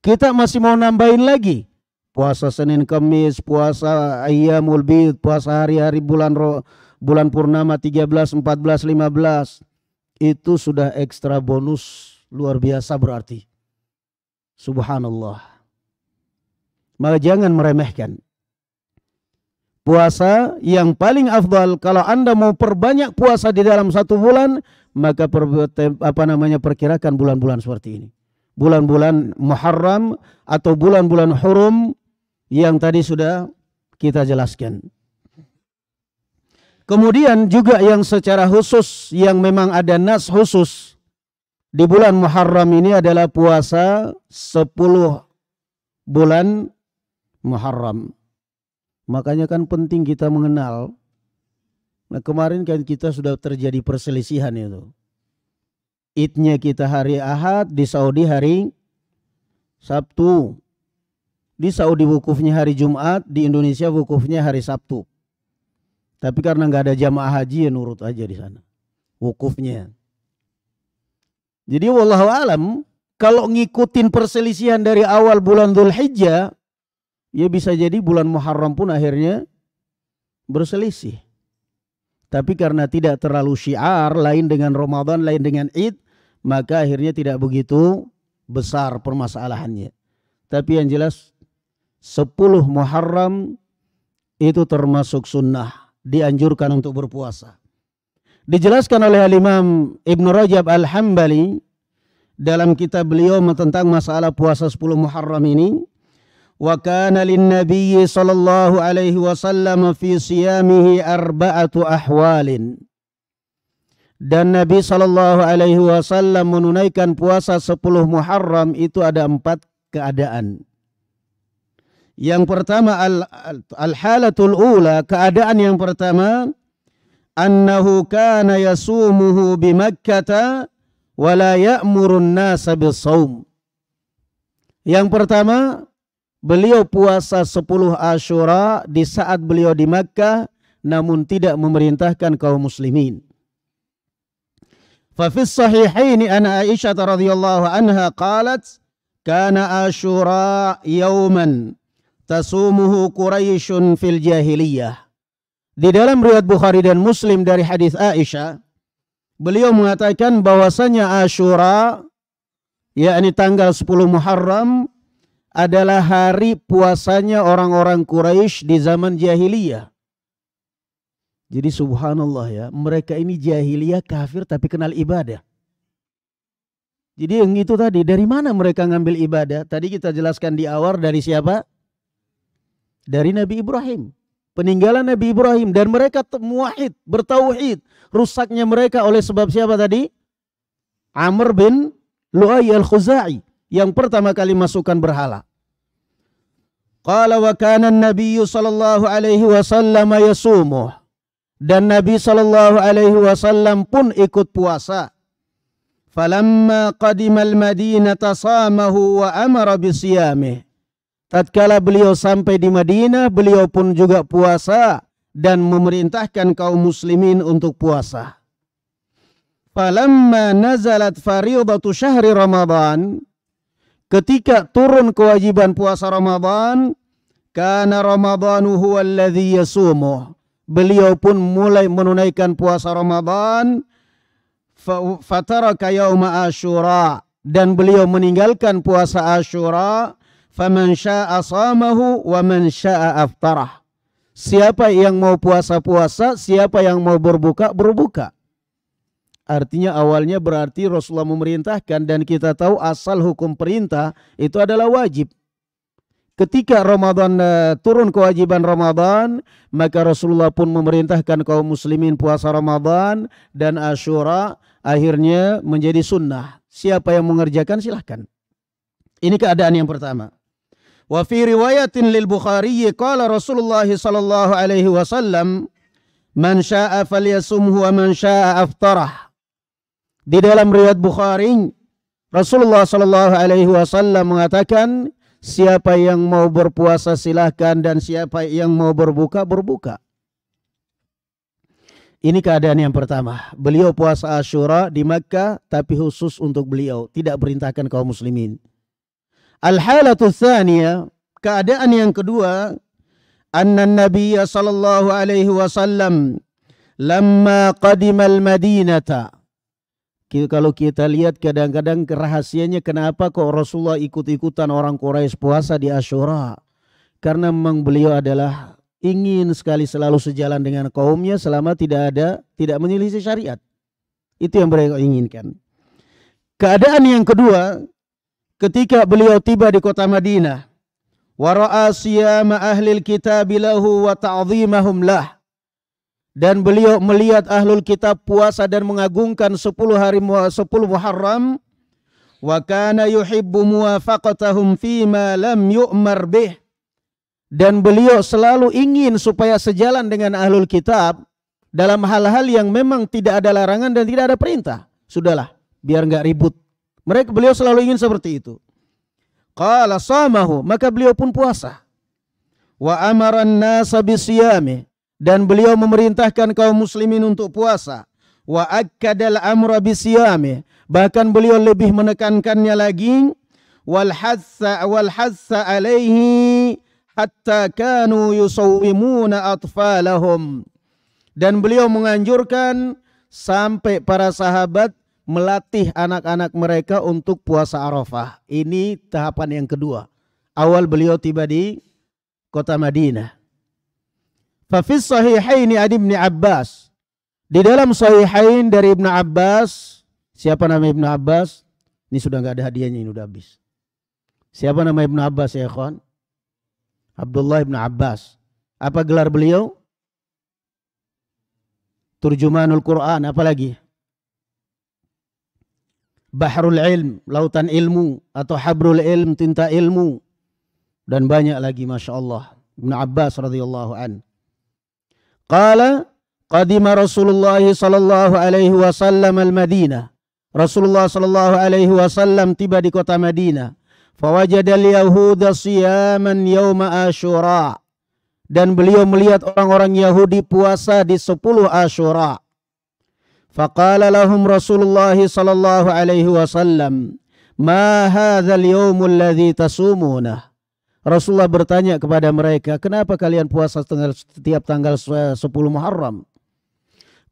[SPEAKER 1] Kita masih mau nambahin lagi. Puasa Senin Kemis, puasa Ayyamul Bid, puasa hari-hari bulan bulan purnama 13, 14, 15. Itu sudah ekstra bonus luar biasa berarti. Subhanallah. Maka jangan meremehkan puasa yang paling afdal kalau Anda mau perbanyak puasa di dalam satu bulan maka per, apa namanya perkirakan bulan-bulan seperti ini. Bulan-bulan Muharram atau bulan-bulan Hurum yang tadi sudah kita jelaskan. Kemudian juga yang secara khusus yang memang ada nas khusus di bulan Muharram ini adalah puasa 10 bulan Muharram. Makanya kan penting kita mengenal. Nah kemarin kan kita sudah terjadi perselisihan itu. Idnya kita hari Ahad, di Saudi hari Sabtu. Di Saudi wukufnya hari Jumat, di Indonesia wukufnya hari Sabtu. Tapi karena nggak ada jamaah haji ya nurut aja di sana. Wukufnya. Jadi wallahu alam kalau ngikutin perselisihan dari awal bulan Hijjah, ya bisa jadi bulan Muharram pun akhirnya berselisih. Tapi karena tidak terlalu syiar, lain dengan Ramadan, lain dengan Id, maka akhirnya tidak begitu besar permasalahannya. Tapi yang jelas 10 Muharram itu termasuk sunnah, dianjurkan untuk berpuasa. Dijelaskan oleh Imam Ibn Rajab Al-Hambali dalam kitab beliau tentang masalah puasa 10 Muharram ini, وكان للنبي صلى الله عليه وسلم في صيامه أربعة أحوال dan Nabi Shallallahu Alaihi Wasallam menunaikan puasa 10 Muharram itu ada empat keadaan. Yang pertama al, al halatul ula keadaan yang pertama annahu kana yasumuhu bi Makkah wa la ya'murun nasa Yang pertama Beliau puasa 10 Asyura di saat beliau di Makkah namun tidak memerintahkan kaum muslimin. Fa fi sahihaini an Aisyah radhiyallahu anha qalat kana Asyura yauman tasumuhu Quraisyun fil jahiliyah. Di dalam riwayat Bukhari dan Muslim dari hadis Aisyah, beliau mengatakan bahwasanya Asyura yakni tanggal 10 Muharram adalah hari puasanya orang-orang Quraisy di zaman jahiliyah. Jadi subhanallah ya, mereka ini jahiliyah kafir tapi kenal ibadah. Jadi yang itu tadi, dari mana mereka ngambil ibadah? Tadi kita jelaskan di awal dari siapa? Dari Nabi Ibrahim. Peninggalan Nabi Ibrahim dan mereka muahid, bertauhid. Rusaknya mereka oleh sebab siapa tadi? Amr bin Lu'ay al-Khuzai yang pertama kali masukkan berhala. Qala wa kana an-nabiy sallallahu alaihi wasallam yasumuh. Dan Nabi sallallahu alaihi wasallam pun ikut puasa. Falamma al-Madinah samahu wa amara bisiyamih. Tatkala beliau sampai di Madinah, beliau pun juga puasa dan memerintahkan kaum muslimin untuk puasa. Falamma nazalat fariidatu syahri Ramadan, ketika turun kewajiban puasa Ramadan, karena Ramadan huwallazi yasumuh. Beliau pun mulai menunaikan puasa Ramadan fataraka yauma asyura dan beliau meninggalkan puasa Asyura faman syaa'a samahu wa man syaa'a aftarah. Siapa yang mau puasa-puasa, siapa yang mau berbuka berbuka. Artinya awalnya berarti Rasulullah memerintahkan dan kita tahu asal hukum perintah itu adalah wajib. Ketika Ramadan uh, turun kewajiban Ramadan, maka Rasulullah pun memerintahkan kaum muslimin puasa Ramadan dan Asyura akhirnya menjadi sunnah. Siapa yang mengerjakan silahkan. Ini keadaan yang pertama. Wa fi riwayatin lil Bukhari qala Rasulullah sallallahu alaihi wasallam man syaa'a falyasumhu wa man syaa'a aftarah. Di dalam riwayat Bukhari, Rasulullah Shallallahu Alaihi Wasallam mengatakan, siapa yang mau berpuasa silahkan dan siapa yang mau berbuka berbuka. Ini keadaan yang pertama. Beliau puasa Asyura di Makkah tapi khusus untuk beliau, tidak perintahkan kaum muslimin. al keadaan yang kedua, anna Nabiya sallallahu alaihi wasallam lama qadima al-Madinata kalau kita lihat kadang-kadang rahasianya kenapa kok Rasulullah ikut-ikutan orang Quraisy puasa di Ashura? Karena memang beliau adalah ingin sekali selalu sejalan dengan kaumnya selama tidak ada tidak menyelisih syariat. Itu yang mereka inginkan. Keadaan yang kedua, ketika beliau tiba di kota Madinah, wara'a siyama ahlil kitab wa ta'zimahum lah dan beliau melihat ahlul kitab puasa dan mengagungkan 10 hari 10 Muharram wa kana yuhibbu muwafaqatahum ma lam yu'mar bih dan beliau selalu ingin supaya sejalan dengan ahlul kitab dalam hal-hal yang memang tidak ada larangan dan tidak ada perintah sudahlah biar nggak ribut mereka beliau selalu ingin seperti itu qala samahu maka beliau pun puasa wa an nasa bisiyami dan beliau memerintahkan kaum muslimin untuk puasa wa akkadal amra bisiyami bahkan beliau lebih menekankannya lagi wal hassa wal hassa alaihi hatta kanu yusawwimuna atfalahum dan beliau menganjurkan sampai para sahabat melatih anak-anak mereka untuk puasa Arafah. Ini tahapan yang kedua. Awal beliau tiba di kota Madinah. Fafis sahihaini ad Ibn Abbas. Di dalam sahihain dari Ibn Abbas, siapa nama Ibn Abbas? Ini sudah nggak ada hadiahnya, ini udah habis. Siapa nama Ibn Abbas ya ikhwan? Abdullah Ibn Abbas. Apa gelar beliau? Turjumanul Quran, apalagi? Bahrul Ilm, lautan ilmu atau Habrul Ilm, tinta ilmu dan banyak lagi Masya Allah. Ibn Abbas radhiyallahu anhu. Qala qadima Rasulullah sallallahu alaihi wasallam al-Madinah. Rasulullah sallallahu alaihi wasallam tiba di kota Madinah. Fawajada al-Yahuda siyaman yawma Ashura. Dan beliau melihat orang-orang Yahudi puasa di 10 Asyura. Faqala lahum Rasulullah sallallahu alaihi wasallam, "Ma hadzal yawmul ladzi Rasulullah bertanya kepada mereka, "Kenapa kalian puasa setiap tanggal 10 Muharram?"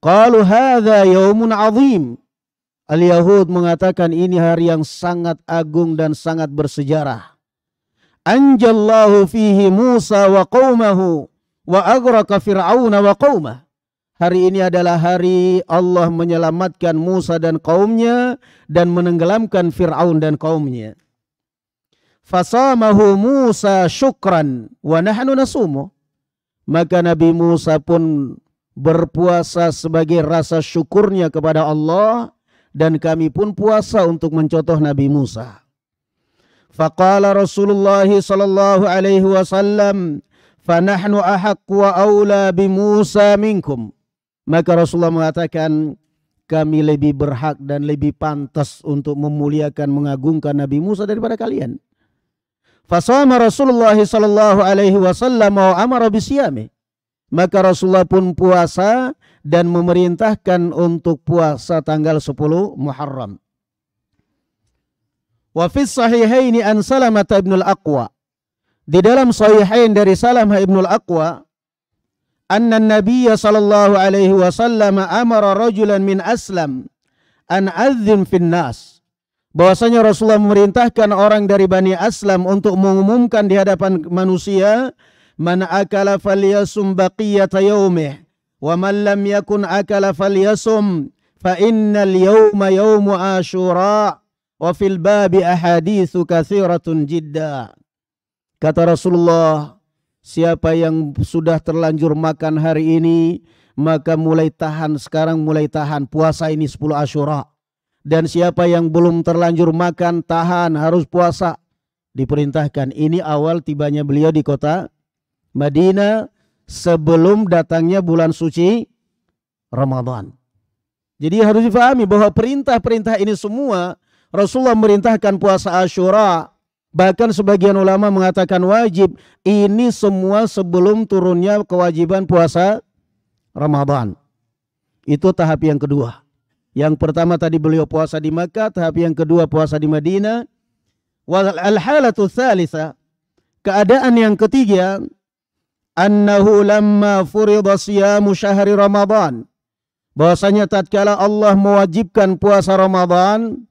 [SPEAKER 1] Qalu hadza yaumun azim. Al-Yahud mengatakan ini hari yang sangat agung dan sangat bersejarah. Anjallahu fihi Musa wa qaumahu wa agraqa fir'auna wa qaumah. Hari ini adalah hari Allah menyelamatkan Musa dan kaumnya dan menenggelamkan Fir'aun dan kaumnya fasamahu Musa syukran wa nahnu nasumu. Maka Nabi Musa pun berpuasa sebagai rasa syukurnya kepada Allah dan kami pun puasa untuk mencontoh Nabi Musa. Faqala Rasulullah sallallahu alaihi wasallam, nahnu ahaq wa aula bi Musa minkum." Maka Rasulullah mengatakan, kami lebih berhak dan lebih pantas untuk memuliakan mengagungkan Nabi Musa daripada kalian. Fasama Rasulullah sallallahu alaihi wasallam wa amara bisiyami. Maka Rasulullah pun puasa dan memerintahkan untuk puasa tanggal 10 Muharram. Wa fi sahihaini an Salamah ibn al-Aqwa. Di dalam sahihain dari Salamah ibn al-Aqwa, anna an-nabiy sallallahu alaihi wasallam amara rajulan min aslam an adzim fin nas bahwasanya Rasulullah memerintahkan orang dari Bani Aslam untuk mengumumkan di hadapan manusia man akala falyasum baqiyata yaumih wa man lam yakun akala falyasum fa innal yawma yawmu asyura wa fil babi ahaditsu katsiratun jidda kata Rasulullah siapa yang sudah terlanjur makan hari ini maka mulai tahan sekarang mulai tahan puasa ini 10 Asyura dan siapa yang belum terlanjur makan tahan harus puasa diperintahkan ini awal tibanya beliau di kota Madinah sebelum datangnya bulan suci Ramadan jadi harus difahami bahwa perintah-perintah ini semua Rasulullah merintahkan puasa Ashura. bahkan sebagian ulama mengatakan wajib ini semua sebelum turunnya kewajiban puasa Ramadan itu tahap yang kedua yang pertama tadi beliau puasa di Makkah, tahap yang kedua puasa di Madinah. Wal halatu thalitha. Keadaan yang ketiga, annahu lamma furida siyamu syahri Ramadan. Bahwasanya tatkala Allah mewajibkan puasa Ramadan,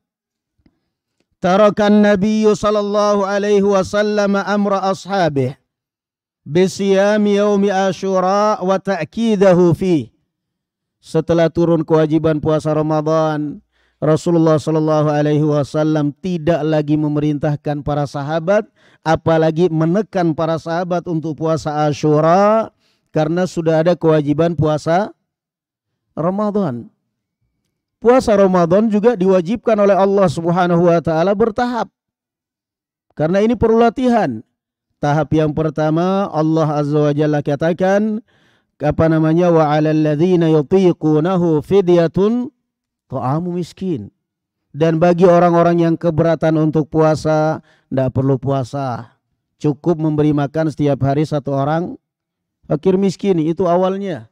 [SPEAKER 1] tarakan Nabi sallallahu alaihi wasallam amra ashabih bisiyam yaumi Ashura wa ta'kidahu fihi setelah turun kewajiban puasa Ramadan, Rasulullah Shallallahu Alaihi Wasallam tidak lagi memerintahkan para sahabat, apalagi menekan para sahabat untuk puasa Ashura, karena sudah ada kewajiban puasa Ramadan. Puasa Ramadan juga diwajibkan oleh Allah Subhanahu wa taala bertahap. Karena ini perlu latihan. Tahap yang pertama Allah Azza wa Jalla katakan apa namanya wa 'alal ladzina yutiqunahu fidyatun ta'amu miskin. Dan bagi orang-orang yang keberatan untuk puasa, tidak perlu puasa. Cukup memberi makan setiap hari satu orang fakir miskin itu awalnya.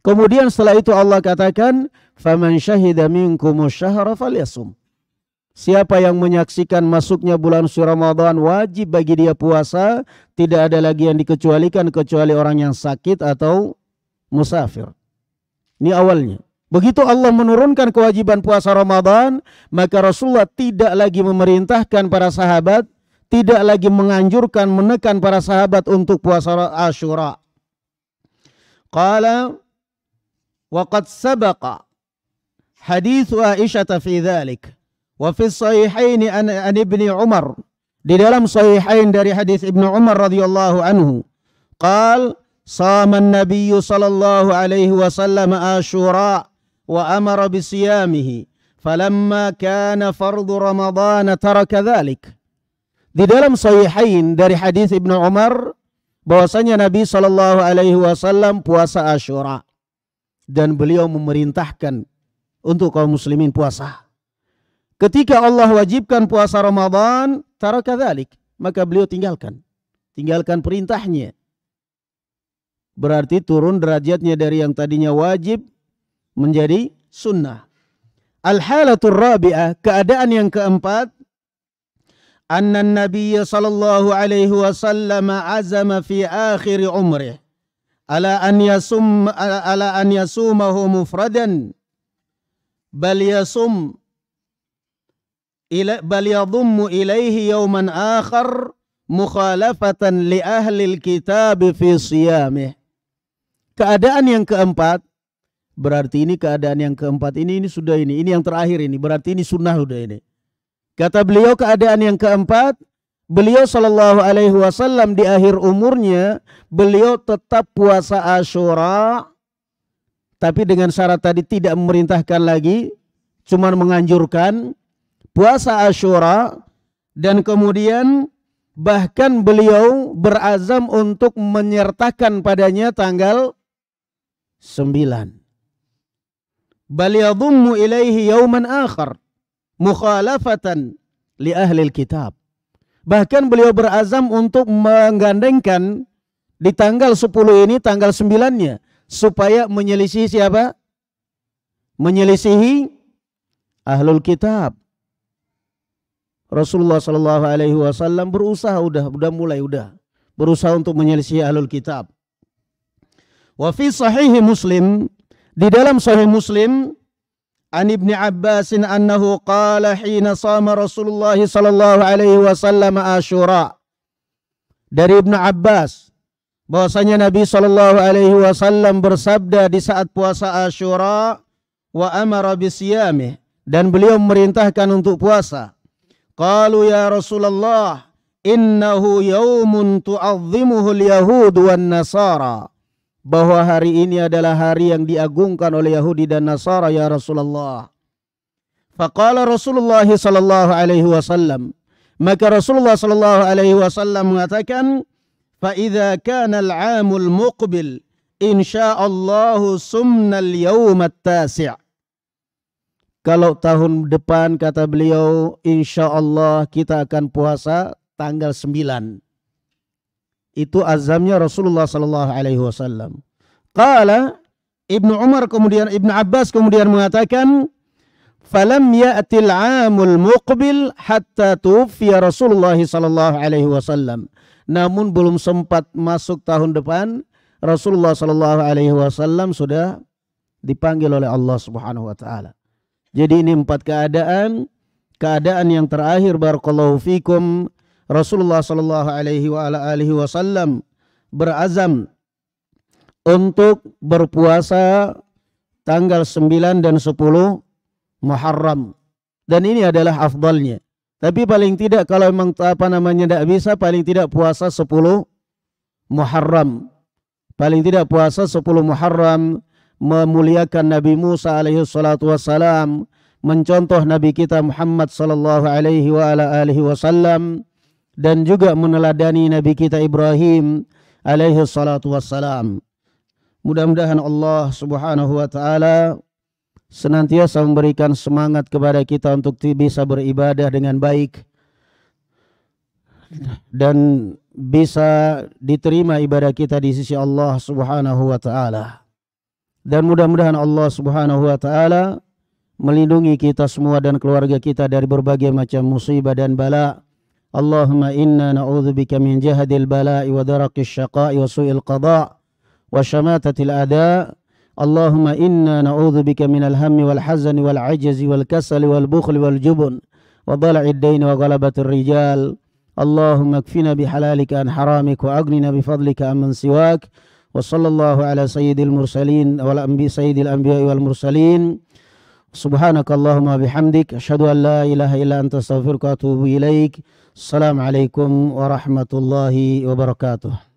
[SPEAKER 1] Kemudian setelah itu Allah katakan, "Faman syahida minkum syahra falyasum." Siapa yang menyaksikan masuknya bulan suci Ramadan wajib bagi dia puasa, tidak ada lagi yang dikecualikan kecuali orang yang sakit atau musafir. Ini awalnya. Begitu Allah menurunkan kewajiban puasa Ramadan, maka Rasulullah tidak lagi memerintahkan para sahabat, tidak lagi menganjurkan, menekan para sahabat untuk puasa Asyura. Qala qad sabaqa hadis Aisyah fi dzalik Wa fi sahihain an, an Ibni Umar. Di dalam sahihain dari hadis Ibnu Umar radhiyallahu anhu. Qal sama an-nabiy sallallahu alaihi wasallam Ashura wa amara bi siyamihi. Falamma kana fardu Ramadan taraka dhalik. Di dalam sahihain dari hadis Ibnu Umar bahwasanya Nabi sallallahu Alaihi Wasallam puasa Ashura dan beliau memerintahkan untuk kaum muslimin puasa. Ketika Allah wajibkan puasa Ramadan, taraka dzalik, maka beliau tinggalkan. Tinggalkan perintahnya. Berarti turun derajatnya dari yang tadinya wajib menjadi sunnah. Al-halatul rabi'ah, keadaan yang keempat, anna Nabi sallallahu alaihi wasallam azama fi akhir umrih ala an yasum ala an yasumahu mufradan bal yasum ila bal yadhummu ilaihi yawman akhar mukhalafatan li ahli alkitab fi siyamih. Keadaan yang keempat berarti ini keadaan yang keempat ini ini sudah ini ini yang terakhir ini berarti ini sunnah sudah ini. Kata beliau keadaan yang keempat beliau sallallahu alaihi wasallam di akhir umurnya beliau tetap puasa Asyura tapi dengan syarat tadi tidak memerintahkan lagi cuman menganjurkan puasa Ashura dan kemudian bahkan beliau berazam untuk menyertakan padanya tanggal 9. Bal yadhummu ilaihi yauman akhar mukhalafatan li ahli kitab. Bahkan beliau berazam untuk menggandengkan di tanggal 10 ini tanggal 9-nya supaya menyelisihi siapa? Menyelisihi ahlul kitab. Rasulullah Shallallahu Alaihi Wasallam berusaha udah udah mulai udah berusaha untuk menyelisih alul kitab. Wafi sahih Muslim di dalam sahih Muslim an ibni Abbasin annahu qala hina sama Rasulullah sallallahu alaihi wasallam Asyura dari Ibnu Abbas bahwasanya Nabi sallallahu alaihi wasallam bersabda di saat puasa Asyura wa amara bisiyami dan beliau memerintahkan untuk puasa Qalu ya Rasulullah innahu yaumun tu'azzimuhu al-yahud wan nasara bahwa hari ini adalah hari yang diagungkan oleh Yahudi dan Nasara ya Rasulullah. Faqala Rasulullah sallallahu alaihi wasallam maka Rasulullah sallallahu alaihi wasallam mengatakan fa idza kana al-'amul muqbil insyaallah sumna al-yawm at-tasi' Kalau tahun depan kata beliau insya Allah kita akan puasa tanggal 9. Itu azamnya Rasulullah Sallallahu Alaihi Wasallam. Kala Ibnu Umar kemudian Ibnu Abbas kemudian mengatakan falam ya'til amul muqbil hatta tufiya Rasulullah sallallahu alaihi wasallam. Namun belum sempat masuk tahun depan Rasulullah sallallahu alaihi wasallam sudah dipanggil oleh Allah Subhanahu wa taala. Jadi ini empat keadaan. Keadaan yang terakhir barakallahu fikum Rasulullah sallallahu alaihi wa ala alihi wasallam berazam untuk berpuasa tanggal 9 dan 10 Muharram. Dan ini adalah afdalnya. Tapi paling tidak kalau memang apa namanya tidak bisa paling tidak puasa 10 Muharram. Paling tidak puasa 10 Muharram memuliakan Nabi Musa alaihi salatu wassalam mencontoh Nabi kita Muhammad sallallahu alaihi wa ala alihi wasallam dan juga meneladani Nabi kita Ibrahim alaihi salatu wassalam mudah-mudahan Allah subhanahu wa ta'ala senantiasa memberikan semangat kepada kita untuk bisa beribadah dengan baik dan bisa diterima ibadah kita di sisi Allah subhanahu wa ta'ala dan mudah-mudahan Allah Subhanahu wa taala melindungi kita semua dan keluarga kita dari berbagai macam musibah dan bala. Allahumma inna bika min jahadil bala'i wa daraqis syaqa'i wa su'il qada' wa syamatatil ada'. Allahumma inna bika min alhammi wal hazani wal ajzi wal kasali wal bukhli wal jubun wa dhala'id dain wa ghalabatir rijal. Allahumma kfina bihalalika an haramik wa agnina bifadlika amman siwak. وصلى الله على سيد المرسلين وعلى سيد الأنبياء والمرسلين سبحانك اللهم وبحمدك أشهد أن لا إله إلا أنت أستغفرك وأتوب إليك السلام عليكم ورحمة الله وبركاته